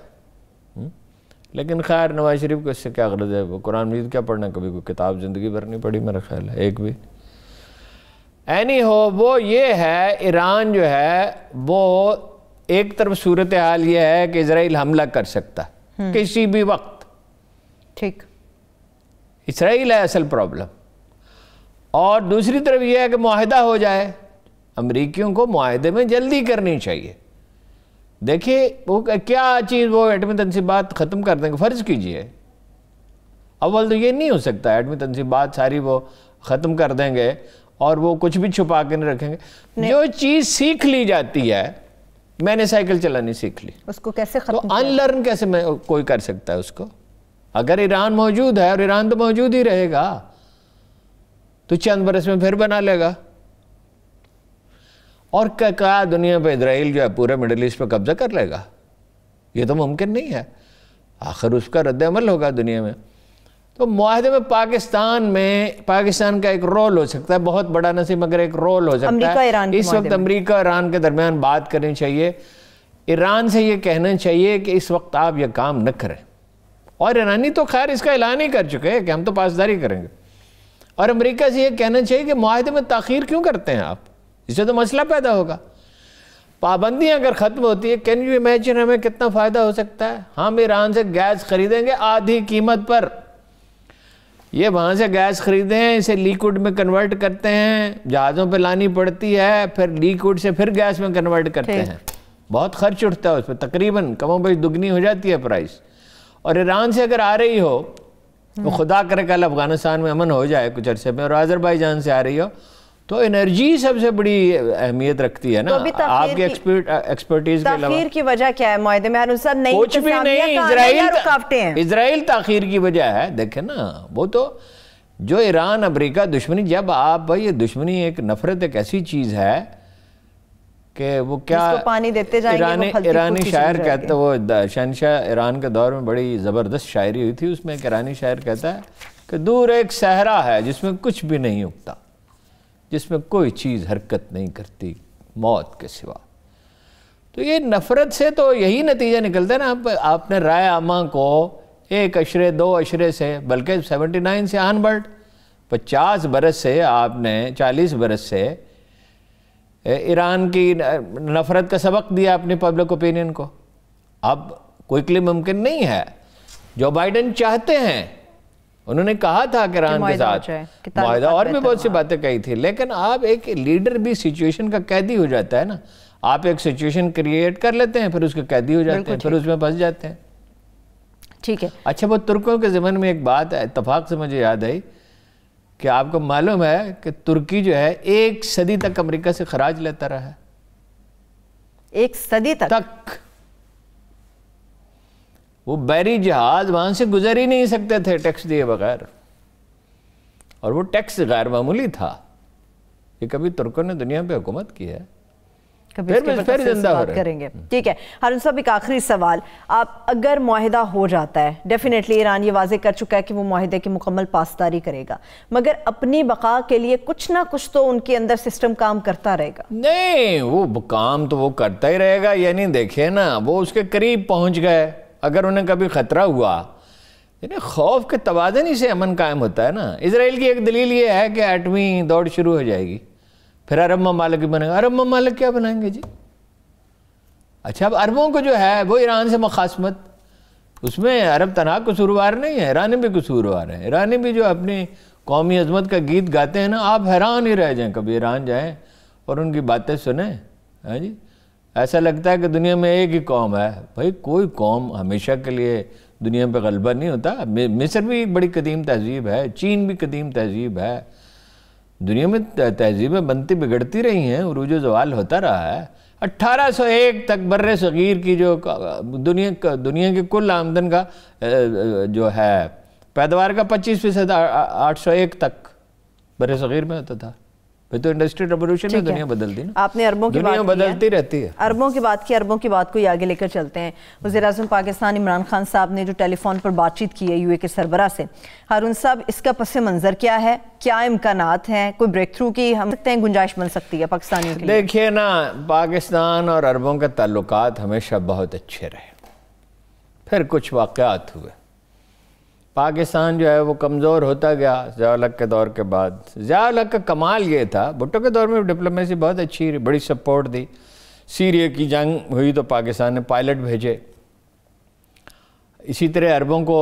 लेकिन खैर नवाज शरीफ को इससे क्या गरज है वो कुरान मजीद क्या पढ़ना कभी कोई किताब ज़िंदगी भर नहीं पढ़ी मेरा ख्याल है एक भी एनी हो वो ये है ईरान जो है वो एक तरफ सूरत हाल ये है कि इसराइल हमला कर सकता है हम्म। किसी भी वक्त ठीक इसराइल है असल प्रॉब्लम और दूसरी तरफ यह है कि माहदा हो जाए अमरीकियों को माहदे में जल्दी करनी चाहिए देखिए वो क्या चीज़ वो एटमी तनसीबात ख़त्म कर देंगे फ़र्ज़ कीजिए अव्वल तो ये नहीं हो सकता एटमी तनसीबात सारी वो ख़त्म कर देंगे और वो कुछ भी छुपा के नहीं रखेंगे नहीं। जो चीज़ सीख ली जाती है मैंने साइकिल चलानी सीख ली उसको कैसे तो अनलर्न कैसे मैं कोई कर सकता है उसको अगर ईरान मौजूद है और ईरान तो मौजूद ही रहेगा तो चंद बरस में फिर बना लेगा और क्या कहा दुनिया पे इसराइल जो है पूरे मिडल ईस्ट पर कब्जा कर लेगा ये तो मुमकिन नहीं है आखिर उसका रद्दमल होगा दुनिया में तो माहदे में पाकिस्तान में पाकिस्तान का एक रोल हो सकता है बहुत बड़ा नसीब मगर एक रोल हो सकता है इस वक्त अमरीका ईरान के दरमियान बात करनी चाहिए ईरान से ये कहना चाहिए कि इस वक्त आप ये काम न करें और ईरानी तो खैर इसका ऐलान ही कर चुके हैं कि हम तो पासदारी करेंगे और अमेरिका से ये कहना चाहिए कि माहदे में तखीर क्यों करते हैं आप इससे तो मसला पैदा होगा पाबंदियां अगर ख़त्म होती है कैन यू इमेजिन हमें कितना फ़ायदा हो सकता है हाँ, हम ईरान से गैस ख़रीदेंगे आधी कीमत पर ये वहां से गैस ख़रीदे हैं इसे लिक्विड में कन्वर्ट करते हैं जहाज़ों पे लानी पड़ती है फिर लिक्विड से फिर गैस में कन्वर्ट करते हैं बहुत खर्च उठता है उस पर तकरीबन कमो पर दुगनी हो जाती है प्राइस और ईरान से अगर आ रही हो तो हम्म। खुदा करे कल अफगानिस्तान में अमन हो जाए कुछ अरसे में और जान से आ रही हो तो एनर्जी सबसे बड़ी अहमियत रखती है ना तो आपके एक्सपर्ट एक्सपर्टीज के अलावा की वजह क्या है मुआहदे में अनुसार नहीं कुछ भी नहीं इसराइल इसराइल ताखिर की वजह है देखे ना वो तो जो ईरान अमरीका दुश्मनी जब आप भाई ये दुश्मनी एक नफरत एक ऐसी चीज़ है कि वो क्या पानी देते जाएंगे ईरानी ईरानी शायर कहते वो शहनशाह ईरान के दौर में बड़ी ज़बरदस्त शायरी हुई थी उसमें एक ईरानी शायर कहता है कि दूर एक सहरा है जिसमें कुछ भी नहीं उगता जिसमें कोई चीज़ हरकत नहीं करती मौत के सिवा तो ये नफ़रत से तो यही नतीजा निकलता है ना आप, आपने राय आमा को एक अशरे दो अशरे से बल्कि सेवेंटी नाइन से बढ़ पचास बरस से आपने चालीस बरस से ईरान की नफ़रत का सबक दिया आपने पब्लिक ओपिनियन को अब क्विकली मुमकिन नहीं है जो बाइडन चाहते हैं उन्होंने कहा था किरान के साथ माहा और भी बहुत सी बातें कही थी लेकिन आप एक लीडर भी सिचुएशन का कैदी हो जाता है ना आप एक सिचुएशन क्रिएट कर लेते हैं फिर उसके कैदी हो जाते हैं फिर उसमें फंस जाते हैं ठीक है अच्छा वो तुर्कों के ज़मन में एक बात है इतफाक़ से मुझे याद आई कि आपको मालूम है कि तुर्की जो है एक सदी तक अमेरिका से खराज लेता रहा है एक सदी तक, तक वो बैरी जहाज वहां से गुजर ही नहीं सकते थे टैक्स दिए बगैर और वो टैक्स गैर मामूली था ये कभी तुर्कों ने दुनिया पे हुकूमत की है फिर जिंदा बात करेंगे ठीक है हारून साहब एक आखिरी सवाल आप अगर माहिदा हो जाता है डेफिनेटली ईरान ये वाजे कर चुका है कि वो माहिदे की मुकम्मल पासदारी करेगा मगर अपनी बका के लिए कुछ ना कुछ तो उनके अंदर सिस्टम काम करता रहेगा नहीं वो काम तो वो करता ही रहेगा यानी देखे ना वो उसके करीब पहुंच गए अगर उन्हें कभी ख़तरा हुआ यानी खौफ के तवाज़न ही से अमन कायम होता है ना इसराइल की एक दलील ये है कि आठवीं दौड़ शुरू हो जाएगी फिर अरब ममालिक भी बनेगा अरब ममालिक क्या बनाएंगे जी अच्छा अब अरबों को जो है वो ईरान से मखासमत उसमें अरब तनाव कसूरवार नहीं है ईरानी भी कसूरवार है ईरानी भी जो अपनी कौमी अजमत का गीत गाते हैं ना आप हैरान ही रह जाएं कभी ईरान जाएं और उनकी बातें सुने हाँ जी ऐसा लगता है कि दुनिया में एक ही कौम है भाई कोई कौम हमेशा के लिए दुनिया पर गलबा नहीं होता मिस्र भी एक बड़ी कदीम तहजीब है चीन भी कदीम तहजीब है दुनिया में तहजीबें बनती बिगड़ती रही हैं उरूज जवाल होता रहा है 1801 तक बर्र सग़ीर की जो दुनिया दुनिया की कुल आमदन का जो है पैदावार का 25 फीसद आठ सौ एक तक बर सग़ीर में होता था फिर तो इंडस्ट्रियल रेवोल्यूशन में दुनिया बदलती है आपने अरबों की बात बदलती रहती है अरबों की बात की अरबों की बात को ही आगे लेकर चलते हैं वजी अजम पाकिस्तान इमरान खान साहब ने जो टेलीफोन पर बातचीत की है यूए के सरबरा से हारून साहब इसका पस मंजर क्या है क्या इम्कान हैं कोई ब्रेक थ्रू की हम सकते हैं गुंजाइश मिल सकती है पाकिस्तानियों की देखिए ना पाकिस्तान और अरबों के ताल्लुक हमेशा बहुत अच्छे रहे फिर कुछ वाक़ हुए पाकिस्तान जो है वो कमज़ोर होता गया जयालक के दौर के बाद जयालक का कमाल ये था भुट्टो के दौर में डिप्लोमेसी बहुत अच्छी रही बड़ी सपोर्ट दी सीरिया की जंग हुई तो पाकिस्तान ने पायलट भेजे इसी तरह अरबों को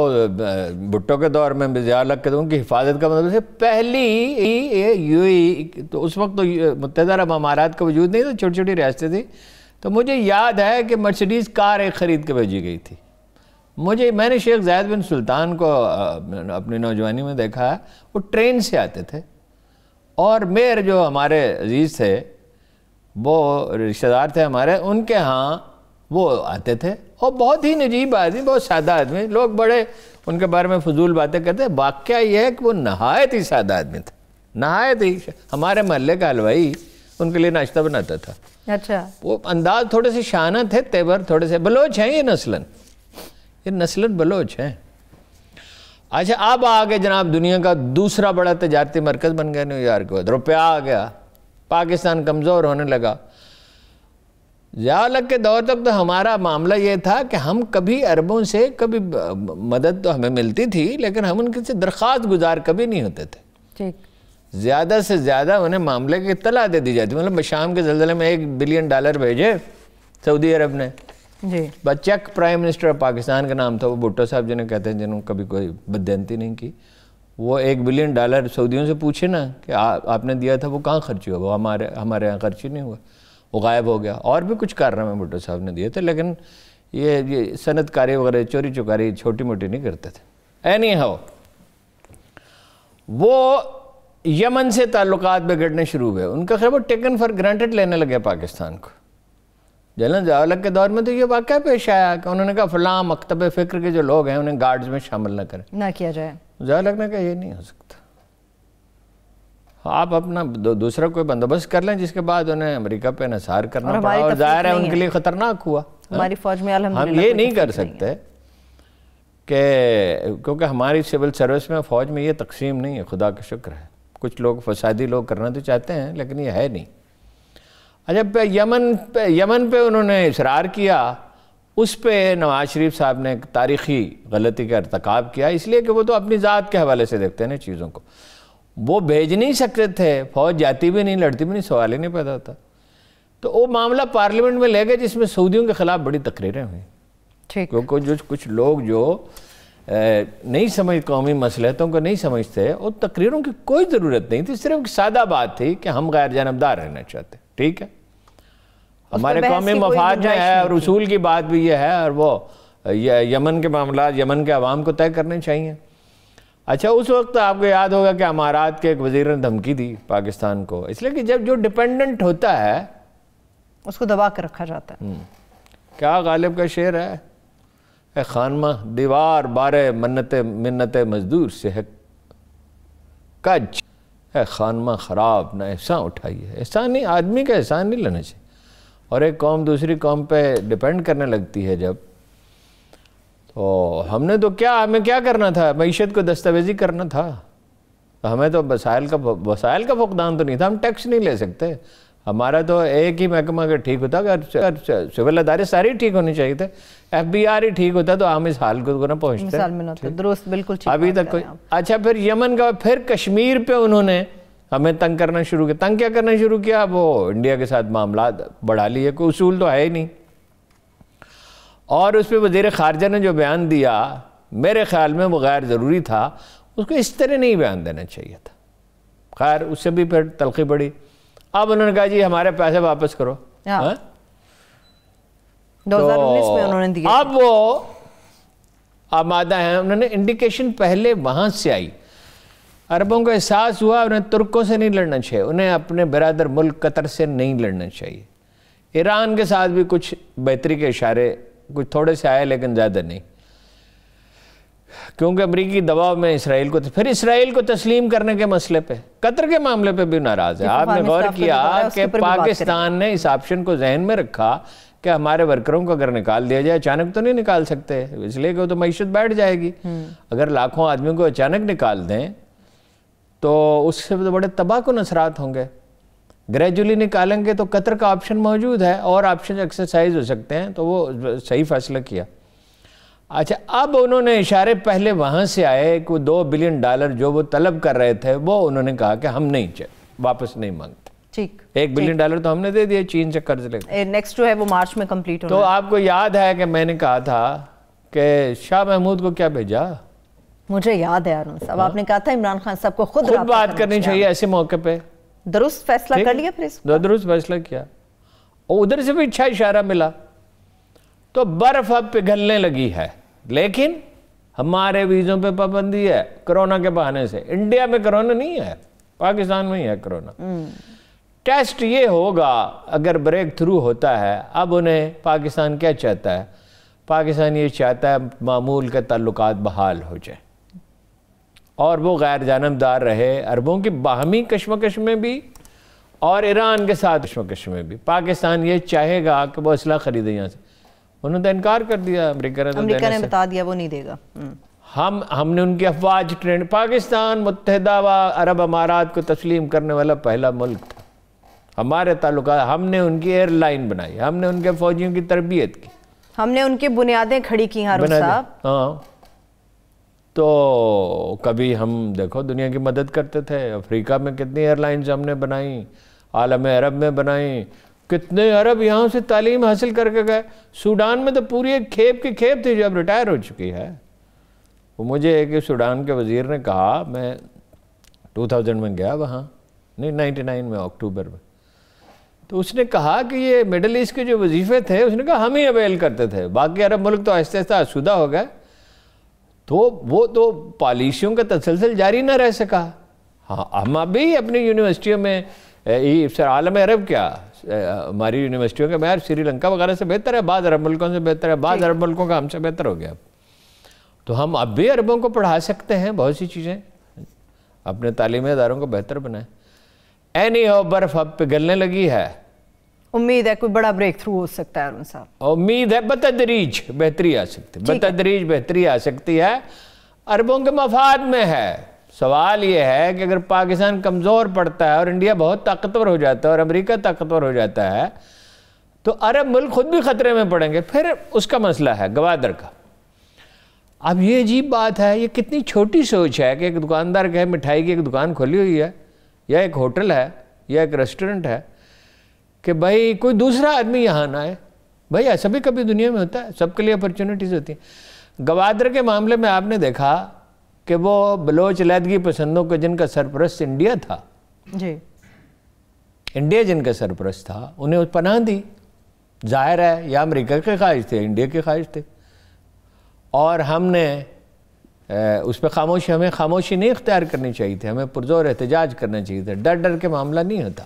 भुट्टो के दौर में जयालक के उनकी हिफाजत का मतलब से पहली यू तो उस वक्त तो मुतहद अरब अमारात का वजूद नहीं था छोटी छोटी रियासतें थी तो मुझे याद है कि मर्सडीज़ कार एक ख़रीद के भेजी गई थी मुझे मैंने शेख जायद बिन सुल्तान को अपनी नौजवानी में देखा है वो ट्रेन से आते थे और मेर जो हमारे अजीज़ थे वो रिश्तेदार थे हमारे उनके यहाँ वो आते थे और बहुत ही नजीब आदमी बहुत सादा आदमी लोग बड़े उनके बारे में फजूल बातें करते वाक़ यह है कि वो नहायत ही सादा आदमी था नहायत ही हमारे महल का हलवाई उनके लिए नाश्ता बनाता था अच्छा वो अंदाज थोड़े से शाना थे तेवर थोड़े से बलोच हैं ये नस्लन ये नसलत बलोच है अच्छा अब आ गए जनाब दुनिया का दूसरा बड़ा तजारती मरकज़ बन गया न्यूयॉर्क के बाद रुपया आ गया पाकिस्तान कमज़ोर होने लगा जियालग के दौर तक तो हमारा मामला ये था कि हम कभी अरबों से कभी मदद तो हमें मिलती थी लेकिन हम उनके से दरख्वास्त गुजार कभी नहीं होते थे ठीक ज़्यादा से ज़्यादा उन्हें मामले की तला दे दी जाती मतलब शाम के जल्जले में एक बिलियन डॉलर भेजे सऊदी अरब ने जी check prime minister of Pakistan का नाम था वो भुट्टो साहब जिन्हें कहते हैं जिन्होंने कभी कोई बदयंती नहीं की वो एक बिलियन डॉलर सऊदियों से पूछे ना कि आ, आपने दिया था वो कहाँ खर्ची हुआ वो हमारे हमारे यहाँ खर्ची नहीं हुआ वो गायब हो गया और भी कुछ कारण में भुट्टो साहब ने दिए थे लेकिन ये ये सनतकारी वगैरह चोरी चुकारी छोटी मोटी नहीं करते थे एनी हाउ वो यमन से ताल्लुक बिगड़ने शुरू हुए उनका खैर वो टेकन फॉर ग्रांटेड लेने लगे पाकिस्तान को जलन जवालक के दौर में तो ये वाक़ पेश आया कि उन्होंने कहा फलां मकतब फ़िक्र के जो लोग हैं उन्हें गार्ड्स में शामिल ना करें ना किया जाए जवालक ने कहा ये नहीं हो सकता आप अपना दूसरा कोई बंदोबस्त कर लें जिसके बाद उन्हें अमेरिका पे नसार करना पड़ा और जाहिर है उनके लिए ख़तरनाक हुआ हमारी फौज में हम ये नहीं कर सकते कि क्योंकि हमारी सिविल सर्विस में फ़ौज में ये तकसीम नहीं है खुदा का शुक्र है कुछ लोग फसादी लोग करना तो चाहते हैं लेकिन ये है नहीं अच्छा यमन पे यमन पे उन्होंने इसरार किया उस पर नवाज शरीफ साहब ने तारीखी गलती का अरतक किया इसलिए कि वो तो अपनी ज़ात के हवाले से देखते हैं ना चीज़ों को वो भेज नहीं सकते थे फौज जाती भी नहीं लड़ती भी नहीं सवाल ही नहीं पैदा होता तो वो मामला पार्लियामेंट में ले गए जिसमें सऊदियों के ख़िलाफ़ बड़ी तकरीरें हुई ठीक क्योंकि जो कुछ लोग जो नहीं समझ कौमी मसलहतों को नहीं समझते वो तकरीरों की कोई ज़रूरत नहीं थी सिर्फ सादा बात थी कि हम गैर जानबदार रहना चाहते ठीक है हमारे कौमी मफाद में है और उसूल की बात भी यह है और वो यमन के मामला यमन के आवाम को तय करने चाहिए अच्छा उस वक्त आपको याद होगा कि अमारात के एक वजीर ने धमकी दी पाकिस्तान को इसलिए कि जब जो डिपेंडेंट होता है उसको दबा कर रखा जाता है हम्म, क्या गालिब का शेर है ए खानमा दीवार बारे मन्नत मन्नत मजदूर से है कच है खानमा ख़राब ना एहसान उठाइए एहसान नहीं आदमी का एहसान नहीं लेना चाहिए और एक कौम दूसरी कौम पे डिपेंड करने लगती है जब तो हमने तो क्या हमें क्या करना था मीशत को दस्तावेजी करना था तो हमें तो वसायल का वसायल का फुकदान तो नहीं था हम टैक्स नहीं ले सकते हमारा तो एक ही महकमा अगर ठीक होता अगर सिविल अदारे सारे ठीक होने चाहिए थे एफ बी आर ही ठीक होता तो हम इस हाल को तो ना पहुंचते बिल्कुल अभी तक कोई अच्छा फिर यमन का फिर कश्मीर पे उन्होंने हमें तंग करना शुरू किया तंग क्या करना शुरू किया वो इंडिया के साथ मामला बढ़ा लिए कोई उसूल तो है ही नहीं और उस पर वजीर खारजा ने जो बयान दिया मेरे ख्याल में वो गैर ज़रूरी था उसको इस तरह नहीं बयान देना चाहिए था खैर उससे भी फिर तलखी पड़ी अब उन्होंने कहा जी हमारे पैसे वापस करो हाँ, हाँ? 2019 तो उन्होंने दिया अब वो अब आदा है उन्होंने इंडिकेशन पहले वहां से आई अरबों को एहसास हुआ उन्हें तुर्कों से नहीं लड़ना चाहिए उन्हें अपने बरदर मुल्क कतर से नहीं लड़ना चाहिए ईरान के साथ भी कुछ बेहतरी के इशारे कुछ थोड़े से आए लेकिन ज़्यादा नहीं क्योंकि अमरीकी दबाव में इसराइल को फिर इसराइल को तस्लीम करने के मसले पे कतर के मामले पे भी नाराज़ है आपने गौर किया तो कि पाकिस्तान ने इस ऑप्शन को जहन में रखा कि हमारे वर्करों को अगर निकाल दिया जाए अचानक तो नहीं निकाल सकते इसलिए कि तो मीशत बैठ जाएगी हम्म। अगर लाखों आदमियों को अचानक निकाल दें तो उससे तो बड़े तबाह को नसरात होंगे ग्रेजुअली निकालेंगे तो कतर का ऑप्शन मौजूद है और ऑप्शन एक्सरसाइज हो सकते हैं तो वो सही फैसला किया अच्छा अब उन्होंने इशारे पहले वहाँ से आए कि दो बिलियन डॉलर जो वो तलब कर रहे थे वो उन्होंने कहा कि हम नहीं वापस नहीं मांगते एक बिलियन डॉलर तो हमने दे दिए चीन से कर्ज लेकर नेक्स्ट जो है वो मार्च में कंप्लीट हो तो आपको याद है कि मैंने कहा था कि शाह महमूद को क्या भेजा मुझे याद है अरुण साहब हाँ। आपने कहा था इमरान खान साहब को खुद, खुद बात करनी चाहिए ऐसे मौके पे दुरुस्त फैसला कर लिया फिर दुरुस्त फैसला किया और उधर से भी अच्छा इशारा मिला तो बर्फ अब पिघलने लगी है लेकिन हमारे वीज़ों पे पाबंदी है कोरोना के बहाने से इंडिया में कोरोना नहीं है पाकिस्तान में ही है कोरोना हम्म। टेस्ट ये होगा अगर ब्रेक थ्रू होता है अब उन्हें पाकिस्तान क्या चाहता है पाकिस्तान ये चाहता है मामूल के तल्लक बहाल हो जाए और वो गैर जानबदार रहे अरबों की बाहमी कश्मकश में भी और ईरान के साथ कश्मकश में भी पाकिस्तान ये चाहेगा कि वो असला ख़रीदे यहाँ से उन्होंने तो इनकार कर दिया अमरीका ने तो अमरीका ने बता दिया वो नहीं देगा हम्म। हम हमने उनकी अफवाज ट्रेंड पाकिस्तान मुतहदा व अरब अमारात को तस्लीम करने वाला पहला मुल्क था हमारे ताल्लुक हमने उनकी एयरलाइन बनाई हमने उनके फौजियों की तरबियत की हमने उनकी बुनियादें खड़ी की साहब हाँ तो कभी हम देखो दुनिया की मदद करते थे अफ्रीका में कितनी एयरलाइंस हमने बनाई आलम अरब में बनाई कितने अरब यहाँ से तालीम हासिल करके गए सूडान में तो पूरी एक खेप की खेप थी जो अब रिटायर हो चुकी है वो मुझे एक सूडान के वज़ीर ने कहा मैं 2000 में गया वहाँ नहीं 99 में अक्टूबर में तो उसने कहा कि ये मिडल ईस्ट के जो वजीफ़े थे उसने कहा हम ही अवेल करते थे बाकी अरब मुल्क तो आहिस्ता आहिस्ता आशुदा हो गए तो वो तो पॉलिसियों का तसलसल जारी ना रह सका हाँ हम अभी अपनी यूनिवर्सिटियों में सर आलम अरब क्या हमारी यूनिवर्सिटियों का मैार श्रीलंका वगैरह से बेहतर है बाद अरब मुल्कों से बेहतर है बाद अरब मुल्कों का हमसे बेहतर हो गया तो हम अब भी अरबों को पढ़ा सकते हैं बहुत सी चीज़ें अपने तालीमी इदारों को बेहतर बनाएं एनी हो बर्फ अब पिघलने लगी है उम्मीद है कोई बड़ा ब्रेक थ्रू हो सकता है अरुण साहब उम्मीद है बतदरीज बेहतरी आ सकती है बतदरीज बेहतरी आ सकती है अरबों के मफाद में है सवाल यह है कि अगर पाकिस्तान कमज़ोर पड़ता है और इंडिया बहुत ताकतवर हो जाता है और अमेरिका ताकतवर हो जाता है तो अरब मुल्क खुद भी ख़तरे में पड़ेंगे फिर उसका मसला है गवादर का अब ये अजीब बात है ये कितनी छोटी सोच है कि एक दुकानदार के मिठाई की एक दुकान खोली हुई है या एक होटल है या एक रेस्टोरेंट है कि भाई कोई दूसरा आदमी यहाँ ना आए भाई ऐसा भी कभी दुनिया में होता है सबके लिए अपॉर्चुनिटीज़ होती हैं गवादर के मामले में आपने देखा कि वो बलोच लैदगी पसंदों को जिनका सरपरस्त इंडिया था जी इंडिया जिनका सरपरस्त था उन्हें उस पनाह दी जाहिर है या अमरीका के ख्वाहिश थे इंडिया के ख्वाहिश थे और हमने उस पर खामोशी हमें खामोशी नहीं इख्तियार करनी चाहिए थी हमें पुरजोर एहतजाज करना चाहिए था डर डर के मामला नहीं होता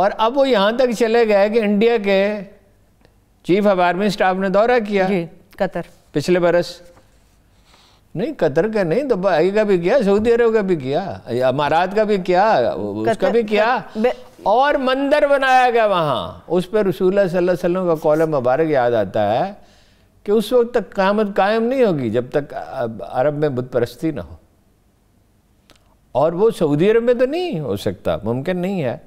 और अब वो यहाँ तक चले गए कि इंडिया के चीफ ऑफ आर्मी स्टाफ ने दौरा किया कतर पिछले बरस नहीं कतर का नहीं दुबई तो का भी किया सऊदी अरब का भी किया अमारात का भी किया उसका भी किया और मंदिर बनाया गया वहाँ उस पर रसूल सल्लल्लाहु अलैहि वसल्लम का कॉलम मुबारक याद आता है कि उस वक्त तक क़्यामत कायम नहीं होगी जब तक अरब में बुत परस्ती ना हो और वो सऊदी अरब में तो नहीं हो सकता मुमकिन नहीं है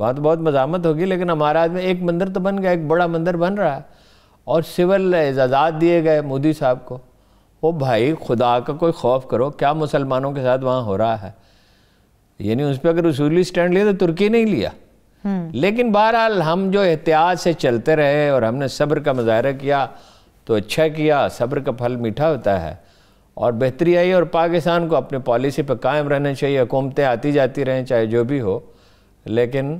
वहाँ तो बहुत मजामत होगी लेकिन हमारा आदमी एक मंदिर तो बन गया एक बड़ा मंदिर बन रहा है और सिविल एजाज़ात दिए गए मोदी साहब को वो भाई खुदा का कोई खौफ करो क्या मुसलमानों के साथ वहाँ हो रहा है यानी उस पर अगर उसूली स्टैंड लिया तो तुर्की नहीं लिया हम्म। लेकिन बहरहाल हम जो एहतियात से चलते रहे और हमने सब्र का मुजाहरा किया तो अच्छा किया सब्र का फल मीठा होता है और बेहतरी आई और पाकिस्तान को अपने पॉलिसी पर कायम रहना चाहिए हुकूमतें आती जाती रहें चाहे जो भी हो लेकिन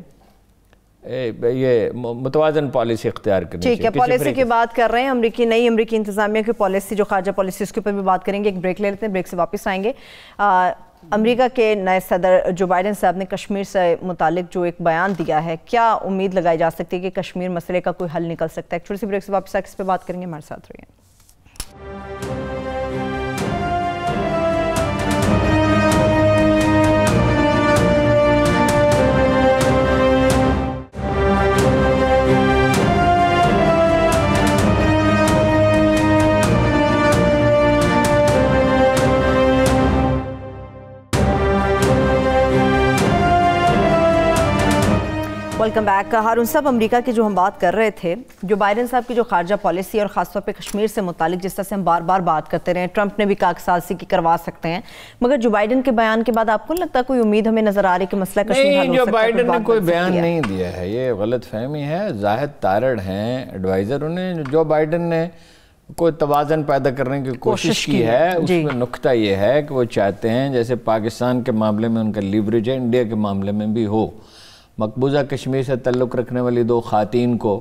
ये मुतवाजन पॉलिसी अख्तियार करनी ठीक है पॉलिसी की बात कर रहे हैं अमरीकी नई अमरीकी इंतजामिया की पॉलिसी जो खारजा पॉलिसी उसके ऊपर भी बात करेंगे एक ब्रेक ले लेते हैं ब्रेक से वापस आएंगे आ, अमेरिका के नए सदर जो बाइडन साहब ने कश्मीर से मुतालिक जो एक बयान दिया है क्या उम्मीद लगाई जा सकती है कि कश्मीर मसले का कोई हल निकल सकता है छोटी सी ब्रेक से वापस आकर इस पर बात करेंगे हमारे साथ रहिए वेलकम बैक उन सब अमेरिका की जो हम बात कर रहे थे जो बाइडन साहब की जो खारजा पॉलिसी और ख़ासतौर पे कश्मीर से मुतालिक जिस तरह से हम बार बार बात करते रहे ट्रंप ने भी कागसाजी की करवा सकते हैं मगर जो बाइडन के बयान के बाद आपको लगता है कोई उम्मीद हमें नज़र आ रही कि मसला कश्मीर नहीं, जो बाइडन ने कोई बयान नहीं दिया है ये गलत फहमी है जाहिद तारड़ हैं एडवाइज़र उन्हें जो बाइडन ने कोई तोज़न पैदा करने की कोशिश, की, है उसमें नुकता ये है कि वो चाहते हैं जैसे पाकिस्तान के मामले में उनका लिवरेज है इंडिया के मामले में भी हो मकबूजा कश्मीर से ताल्लुक़ रखने वाली दो खातन को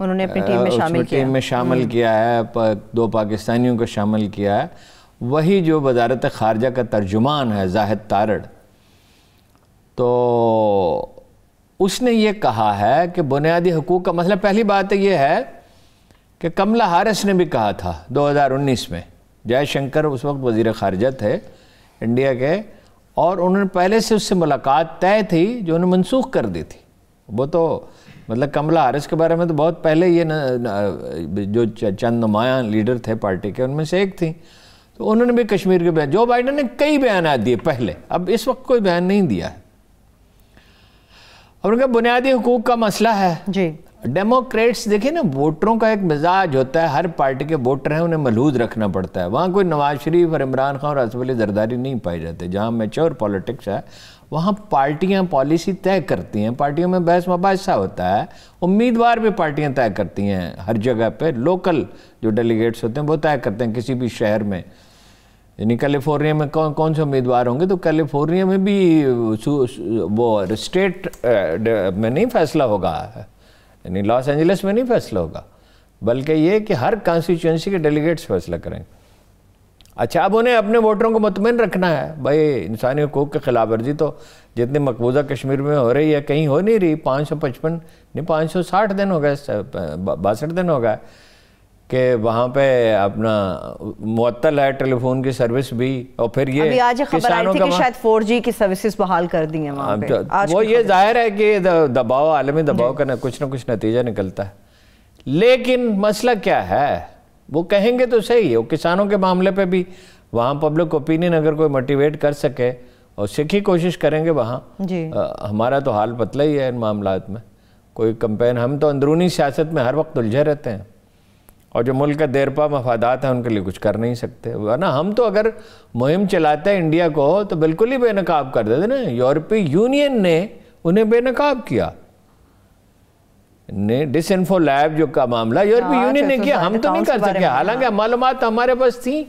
उन्होंने अपनी टीम में शामिल किया टीम में शामिल हम्म। किया है दो पाकिस्तानियों को शामिल किया है वही जो वजारत खारजा का तर्जुमान है जाहिद तारड़ तो उसने ये कहा है कि बुनियादी हकूक़ का मतलब पहली बात तो यह है कि कमला हारिस ने भी कहा था 2019 में जयशंकर उस वक्त वज़ी ख़ारजा थे इंडिया के और उन्होंने पहले से उससे मुलाकात तय थी जो उन्हें मनसूख कर दी थी वो तो मतलब कमला हारिस के बारे में तो बहुत पहले ये न, न, जो चंद नुमाया लीडर थे पार्टी के उनमें से एक थी तो उन्होंने भी कश्मीर के बयान जो बाइडन ने कई बयान दिए पहले अब इस वक्त कोई बयान नहीं दिया है और उनका बुनियादी हकूक का मसला है जी डेमोक्रेट्स देखिए ना वोटरों का एक मिजाज होता है हर पार्टी के वोटर हैं उन्हें मलहूज रखना पड़ता है वहाँ कोई नवाज शरीफ और इमरान खान और असफ अली जरदारी नहीं पाए जाते जहाँ मेच्योर पॉलिटिक्स है वहाँ पार्टियाँ पॉलिसी तय करती हैं पार्टियों में बहस मुबासा होता है उम्मीदवार भी पार्टियाँ तय करती हैं हर जगह पर लोकल जो डेलीगेट्स होते हैं वो तय करते हैं किसी भी शहर में यानी कैलिफोर्निया में कौन कौन से उम्मीदवार होंगे तो कैलिफोर्निया में भी वो स्टेट में नहीं फैसला होगा यानी लॉस एंजलिस में नहीं फैसला होगा बल्कि ये कि हर कॉन्स्टिट्यूंसी के डेलीगेट्स फैसला करें अच्छा अब उन्हें अपने वोटरों को मुतमिन रखना है भाई इंसानी हकूक के खिलाफ वर्जी तो जितनी मकबूजा कश्मीर में हो रही है कहीं हो नहीं रही पाँच सौ पचपन नहीं पाँच सौ साठ दिन हो गए बासठ दिन हो गए कि वहाँ पे अपना मुअत्तल है टेलीफोन की सर्विस भी और फिर ये अभी आज खबर आई थी कि शायद 4G की सर्विसेज बहाल कर दी हैं वहाँ पे वो ये जाहिर है कि दबाव आलमी दबाव का ना कुछ ना कुछ नतीजा निकलता है लेकिन मसला क्या है वो कहेंगे तो सही है किसानों के मामले पे भी वहाँ पब्लिक ओपिनियन अगर कोई मोटिवेट कर सके और सीखी कोशिश करेंगे वहाँ हमारा तो हाल पतला ही है इन मामला में कोई कंपेन हम तो अंदरूनी सियासत में हर वक्त उलझे रहते हैं और जो मुल्क का देरपा मफादात हैं उनके लिए कुछ कर नहीं सकते वरना हम तो अगर मुहिम चलाते हैं इंडिया को तो बिल्कुल ही बेनकाब कर देते ना यूरोपीय यूनियन ने उन्हें बेनकाब किया ने इन्फो लैब जो का मामला यूरोपीय हाँ, यूनियन ने किया हम तो नहीं कर सके हाँ। हालांकि मालूम तो हमारे पास थी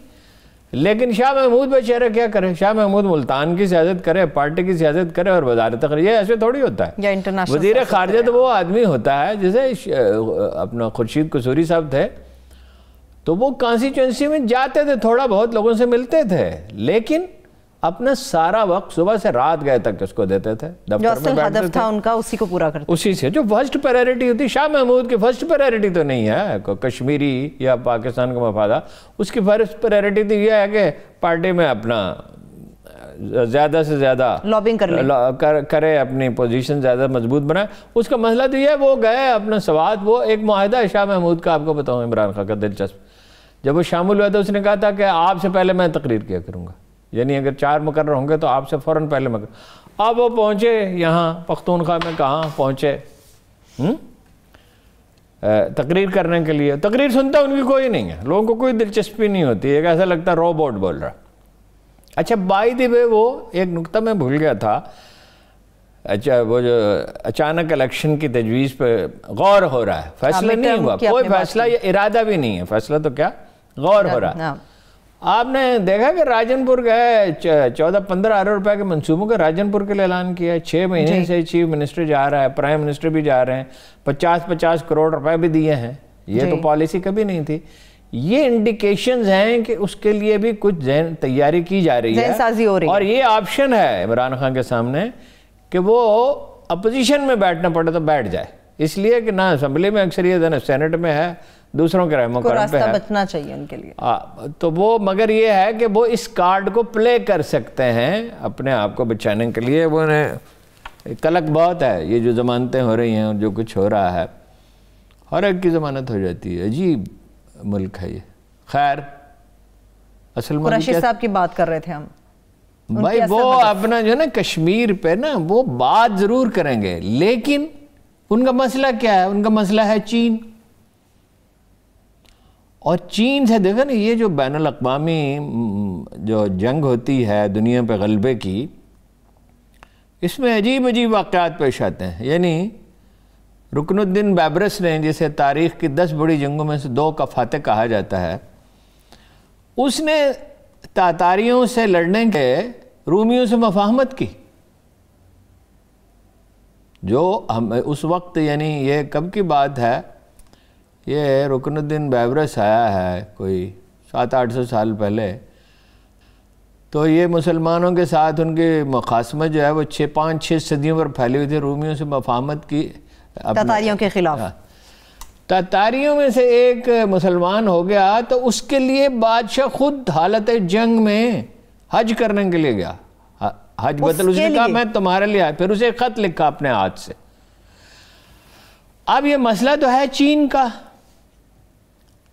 लेकिन शाह महमूद बेचारा क्या करे शाह महमूद मुल्तान की सियासत करे पार्टी की सियासत करे और वजारत ये ऐसे थोड़ी होता है वजीर खारजा तो वो आदमी होता है जैसे अपना खुर्शीद कसूरी साहब थे तो वो कॉन्स्टिट्यूंसी में जाते थे थोड़ा बहुत लोगों से मिलते थे लेकिन अपना सारा वक्त सुबह से रात गए तक उसको देते थे जो था उनका उसी को पूरा करते उसी से जो फर्स्ट प्रायोरिटी होती शाह महमूद की फर्स्ट प्रायोरिटी तो नहीं है कश्मीरी या पाकिस्तान का मफादा उसकी फर्स्ट प्रायोरिटी तो यह है कि पार्टी में अपना ज़्यादा से ज़्यादा लॉबिंग कर, कर करे अपनी पोजीशन ज़्यादा मजबूत बनाए उसका मसला तो यह वो गए अपना सवाल वो एक माहिदा शाह महमूद का आपको बताऊँ इमरान खान का दिलचस्प जब वो शामिल हुआ तो उसने कहा था कि आपसे पहले मैं तकरीर किया करूँगा यानी अगर चार मुकर होंगे तो आपसे फ़ौर पहले मकर अब वो पहुँचे यहाँ पख्तूनख्वा में कहाँ पहुँचे हम्म? तकरीर करने के लिए तकरीर सुनता उनकी कोई नहीं है लोगों को कोई दिलचस्पी नहीं होती एक ऐसा लगता रोबोट बोल रहा अच्छा बाई दी वो एक नुकता में भूल गया था अच्छा वो जो अचानक इलेक्शन की तजवीज़ पर गौर हो रहा है फैसला हाँ, नहीं हुआ कोई फैसला या इरादा भी नहीं है फैसला तो क्या गौर हो हाँ, रहा हाँ। आपने देखा कि राजनपुर गए चौदह पंद्रह अरब रुपए के मंसूबों का राजनपुर के लिए ऐलान किया है छः महीने से चीफ मिनिस्टर जा रहा है प्राइम मिनिस्टर भी जा रहे हैं पचास पचास करोड़ रुपए भी दिए हैं ये तो पॉलिसी कभी नहीं थी ये इंडिकेशन हैं कि उसके लिए भी कुछ जहन तैयारी की जा रही है साजी हो रही और ये ऑप्शन है इमरान खान के सामने कि वो अपोजिशन में बैठना पड़े तो बैठ जाए इसलिए कि ना असम्बली में अक्सरियत है ना सेनेट में है दूसरों के रहमो करम बचना चाहिए उनके लिए आ, हाँ, तो वो मगर ये है कि वो इस कार्ड को प्ले कर सकते हैं अपने आप को बचाने के लिए वो ने कलक बहुत है ये जो ज़मानतें हो रही हैं और जो कुछ हो रहा है हर एक की ज़मानत हो जाती है अजीब मुल्क है ये खैर असल साहब की बात कर रहे थे हम भाई वो अपना जो ना कश्मीर पे ना वो बात ज़रूर करेंगे लेकिन उनका मसला क्या है उनका मसला है चीन और चीन से देखा ना ये जो बैन अवी जो जंग होती है दुनिया पे गलबे की इसमें अजीब अजीब वाक़ात पेश आते हैं यानी रुकनुद्दीन बैबरस ने जिसे तारीख़ की दस बड़ी जंगों में से दो का फातह कहा जाता है उसने तातारियों से लड़ने के रूमियों से मफाहमत की जो हम उस वक्त यानी ये कब की बात है ये रुकनुद्दीन बैबरस आया है कोई सात आठ सौ साल पहले तो ये मुसलमानों के साथ उनकी मुखासमत जो है वो छः पाँच छः सदियों पर फैली हुई थी रूमियों से मफामत की तातारियों के खिलाफ हाँ। तातारियों में से एक मुसलमान हो गया तो उसके लिए बादशाह खुद हालत जंग में हज करने के लिए गया हज बदल मतलब उसने कहा मैं तुम्हारे लिए आया फिर उसे खत लिखा अपने हाथ से अब ये मसला तो है चीन का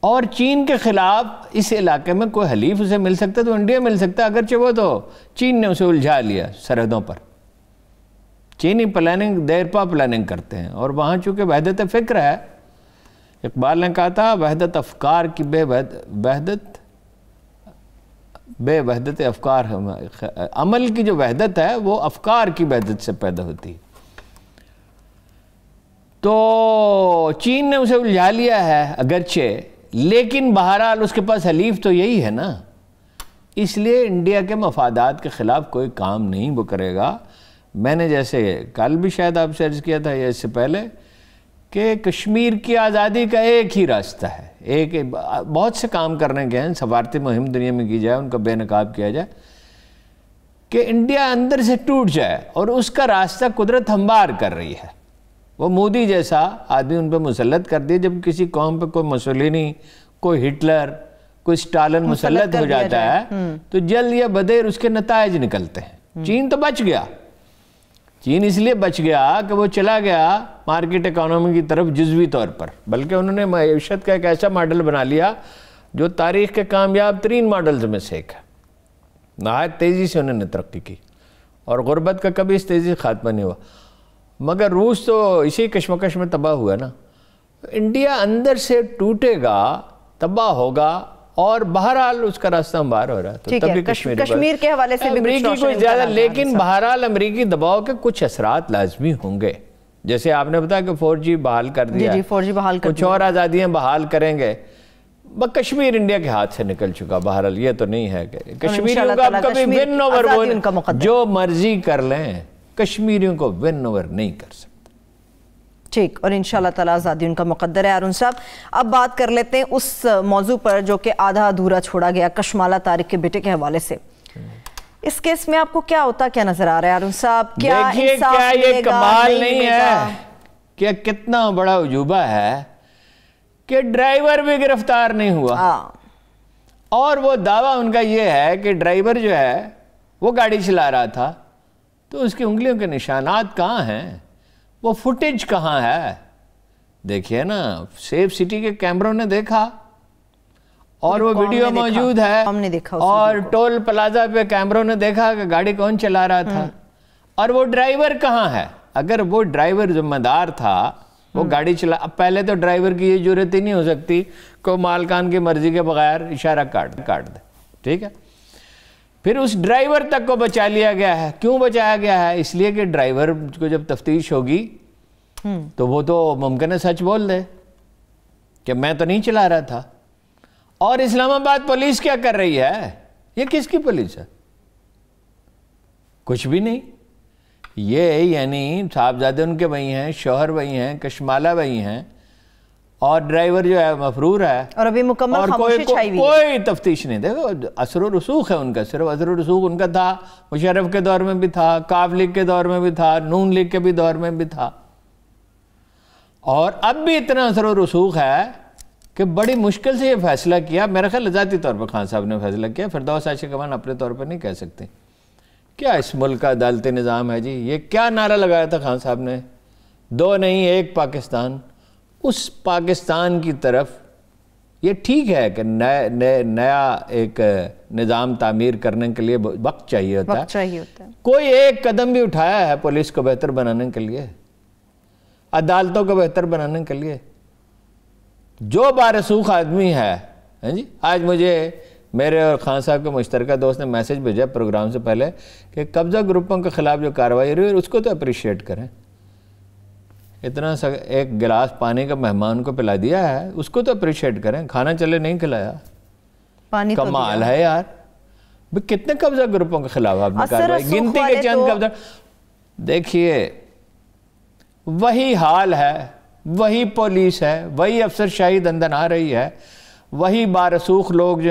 और चीन के ख़िलाफ़ इस इलाके में कोई हलीफ उसे मिल सकता तो इंडिया मिल सकता अगरचे वो तो चीन ने उसे उलझा लिया सरहदों पर चीनी प्लानिंग देरपा प्लानिंग करते हैं और वहाँ चूँकि वहदत फ़िक्र है इकबाल ने कहा था वहदत अफकार की बेवहद वहदत वहदत अफकार अमल की जो वहदत है वो अफकार की वहदत से पैदा होती है तो चीन ने उसे उलझा लिया है अगरचे लेकिन बहरहाल उसके पास हलीफ तो यही है ना इसलिए इंडिया के मफादात के ख़िलाफ़ कोई काम नहीं वो करेगा मैंने जैसे कल भी शायद आपसे अर्ज़ किया था या इससे पहले कि कश्मीर की आज़ादी का एक ही रास्ता है एक बहुत से काम करने के हैं सफारती मुहिम दुनिया में की जाए उनका बेनकाब किया जाए कि इंडिया अंदर से टूट जाए और उसका रास्ता कुदरत हमवार कर रही है वो मोदी जैसा आदमी उन पर मुसलत कर दिए जब किसी कौम पर कोई मुसलिनी कोई हिटलर कोई स्टालन मुसलत हो जाता है हम्म। तो जल्द या बदेर उसके नतज निकलते हैं हम्म। चीन तो बच गया चीन इसलिए बच गया कि वो चला गया मार्केट इकोनॉमी की तरफ जज्वी तौर पर बल्कि उन्होंने मीशत का एक ऐसा मॉडल बना लिया जो तारीख के कामयाब तरीन मॉडल्स में से एक है नहायत तेज़ी से उन्होंने तरक्की की और गुर्बत का कभी इस तेज़ी से खात्मा नहीं हुआ मगर रूस तो इसी कश्मकश में तबाह हुआ ना इंडिया अंदर से टूटेगा तबाह होगा और बहरहाल उसका रास्ता बाहर हो रहा तो तभी कश्मीर कश्मीर के हवाले से अमरीकी कुछ ज्यादा लेकिन बहरहाल अमरीकी दबाव के कुछ असरात लाजमी होंगे जैसे आपने बताया कि फोर जी बहाल कर दिया फोर जी बहाल कर कुछ और आजादियां बहाल करेंगे कश्मीर इंडिया के हाथ से निकल चुका बहरहाल ये तो नहीं है कश्मीर तो कश्मीरियों का कभी जो मर्जी कर लें कश्मीरियों को विन ओवर नहीं कर सकता ठीक और इन ताला आज़ादी उनका मुकदर है अरुण साहब अब बात कर लेते हैं उस मौजू पर जो कि आधा अधूरा छोड़ा गया कशमाला तारिक के बेटे के हवाले से इस केस में आपको क्या होता क्या नजर आ रहा है अरुण साहब क्या क्या ये कमाल नहीं, नहीं है क्या कितना बड़ा अजूबा है कि ड्राइवर भी गिरफ्तार नहीं हुआ आ, हाँ। और वो दावा उनका यह है कि ड्राइवर जो है वो गाड़ी चला रहा था तो उसकी उंगलियों के निशानात कहाँ हैं वो फुटेज कहाँ है देखिए ना सेफ सिटी के कैमरों ने देखा और वो वीडियो मौजूद है हमने देखा और टोल प्लाजा पे कैमरों ने देखा कि गाड़ी कौन चला रहा था हम्म। और वो ड्राइवर कहाँ है अगर वो ड्राइवर जिम्मेदार था वो हम्म। गाड़ी चला अब पहले तो ड्राइवर की ये जरूरत ही नहीं हो सकती को मालकान की मर्जी के बगैर इशारा काट काट दे ठीक है फिर उस ड्राइवर तक को बचा लिया गया है क्यों बचाया गया है इसलिए कि ड्राइवर को जब तफ्तीश होगी हम्म। तो वो तो मुमकिन है सच बोल दे कि मैं तो नहीं चला रहा था और इस्लामाबाद पुलिस क्या कर रही है ये किसकी पुलिस है कुछ भी नहीं ये यानी साहबजादे उनके वही हैं शोहर वही हैं कशमाला वही हैं और ड्राइवर जो है मफरूर है और अभी मुकम्मल और कोई को, कोई तफ्तीश नहीं देखो असर रसूख है उनका सिर्फ असर रसूख उनका था मुशरफ के दौर में भी था काव लीग के दौर में भी था नून लीग के भी दौर में भी था और अब भी इतना असर रसूख है कि बड़ी मुश्किल से ये फैसला किया मेरा ख्याल ज़ाती तौर पर खान साहब ने फैसला किया फिर आशी कमान अपने तौर पर नहीं कह सकते क्या इस मुल्क का अदालती निज़ाम है जी ये क्या नारा लगाया था खान साहब ने दो नहीं एक पाकिस्तान उस पाकिस्तान की तरफ ये ठीक है कि नए नया एक निज़ाम तामीर करने के लिए वक्त चाहिए होता है चाहिए होता है कोई एक कदम भी उठाया है पुलिस को बेहतर बनाने के लिए अदालतों को बेहतर बनाने के लिए जो बारसूख आदमी है हैं जी आज मुझे मेरे और खान साहब के मुश्तरका दोस्त ने मैसेज भेजा प्रोग्राम से पहले कि कब्जा ग्रुपों के खिलाफ जो कार्रवाई रही है उसको तो अप्रिशिएट करें इतना सा एक गिलास पानी का मेहमान को पिला दिया है उसको तो अप्रिशिएट करें खाना चले नहीं खिलाया पानी तो कमाल तो है यार भी कितने कब्जा ग्रुपों के खिलाफ आपने कार्रवाई गिनती के चंद तो... कब्जा देखिए वही हाल है वही पुलिस है वही अफसर शाही दंदन आ रही है वही बारसूख लोग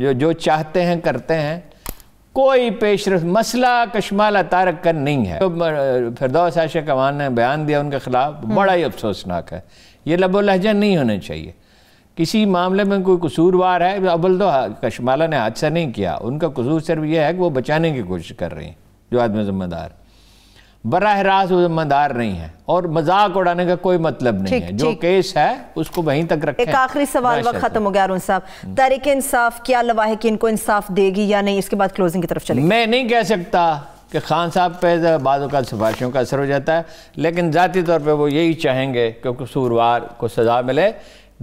जो जो चाहते हैं करते हैं कोई पेश मसला कश्माला तारक कर नहीं है तो फिरदौस आशा कमान ने बयान दिया उनके ख़िलाफ़ हम्म। बड़ा ही अफसोसनाक है ये लबो लहजा नहीं होना चाहिए किसी मामले में कोई कसूरवार है अबल तो कश्माला ने हादसा नहीं किया उनका कसूर सिर्फ यह है कि वो बचाने की कोशिश कर रही हैं जो आदमी ज़िम्मेदार बरह रास्त जिम्मेदार नहीं है और मजाक उड़ाने का कोई मतलब नहीं ठीक, है जो ठीक। केस है उसको वहीं तक रखें एक आखिरी सवाल वक्त खत्म हो गया अरुण साहब हम्म। तहरीक इंसाफ क्या लवा है कि इनको इंसाफ देगी या नहीं इसके बाद क्लोजिंग की तरफ चले मैं नहीं कह सकता कि खान साहब पे बाद सिफारिशों का असर हो जाता है लेकिन ज़ाती तौर पर वो यही चाहेंगे कि कसूरवार को सजा मिले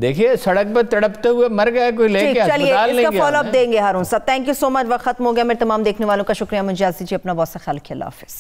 देखिए सड़क पर तड़पते हुए मर गया कोई लेके चलिए इसका फॉलोअप देंगे Haroon sir thank you so much वक्त खत्म हो गया मेरे तमाम देखने वालों का शुक्रिया मुझे दीजिए अपना बहुत सा ख्याल खेला हाफिज़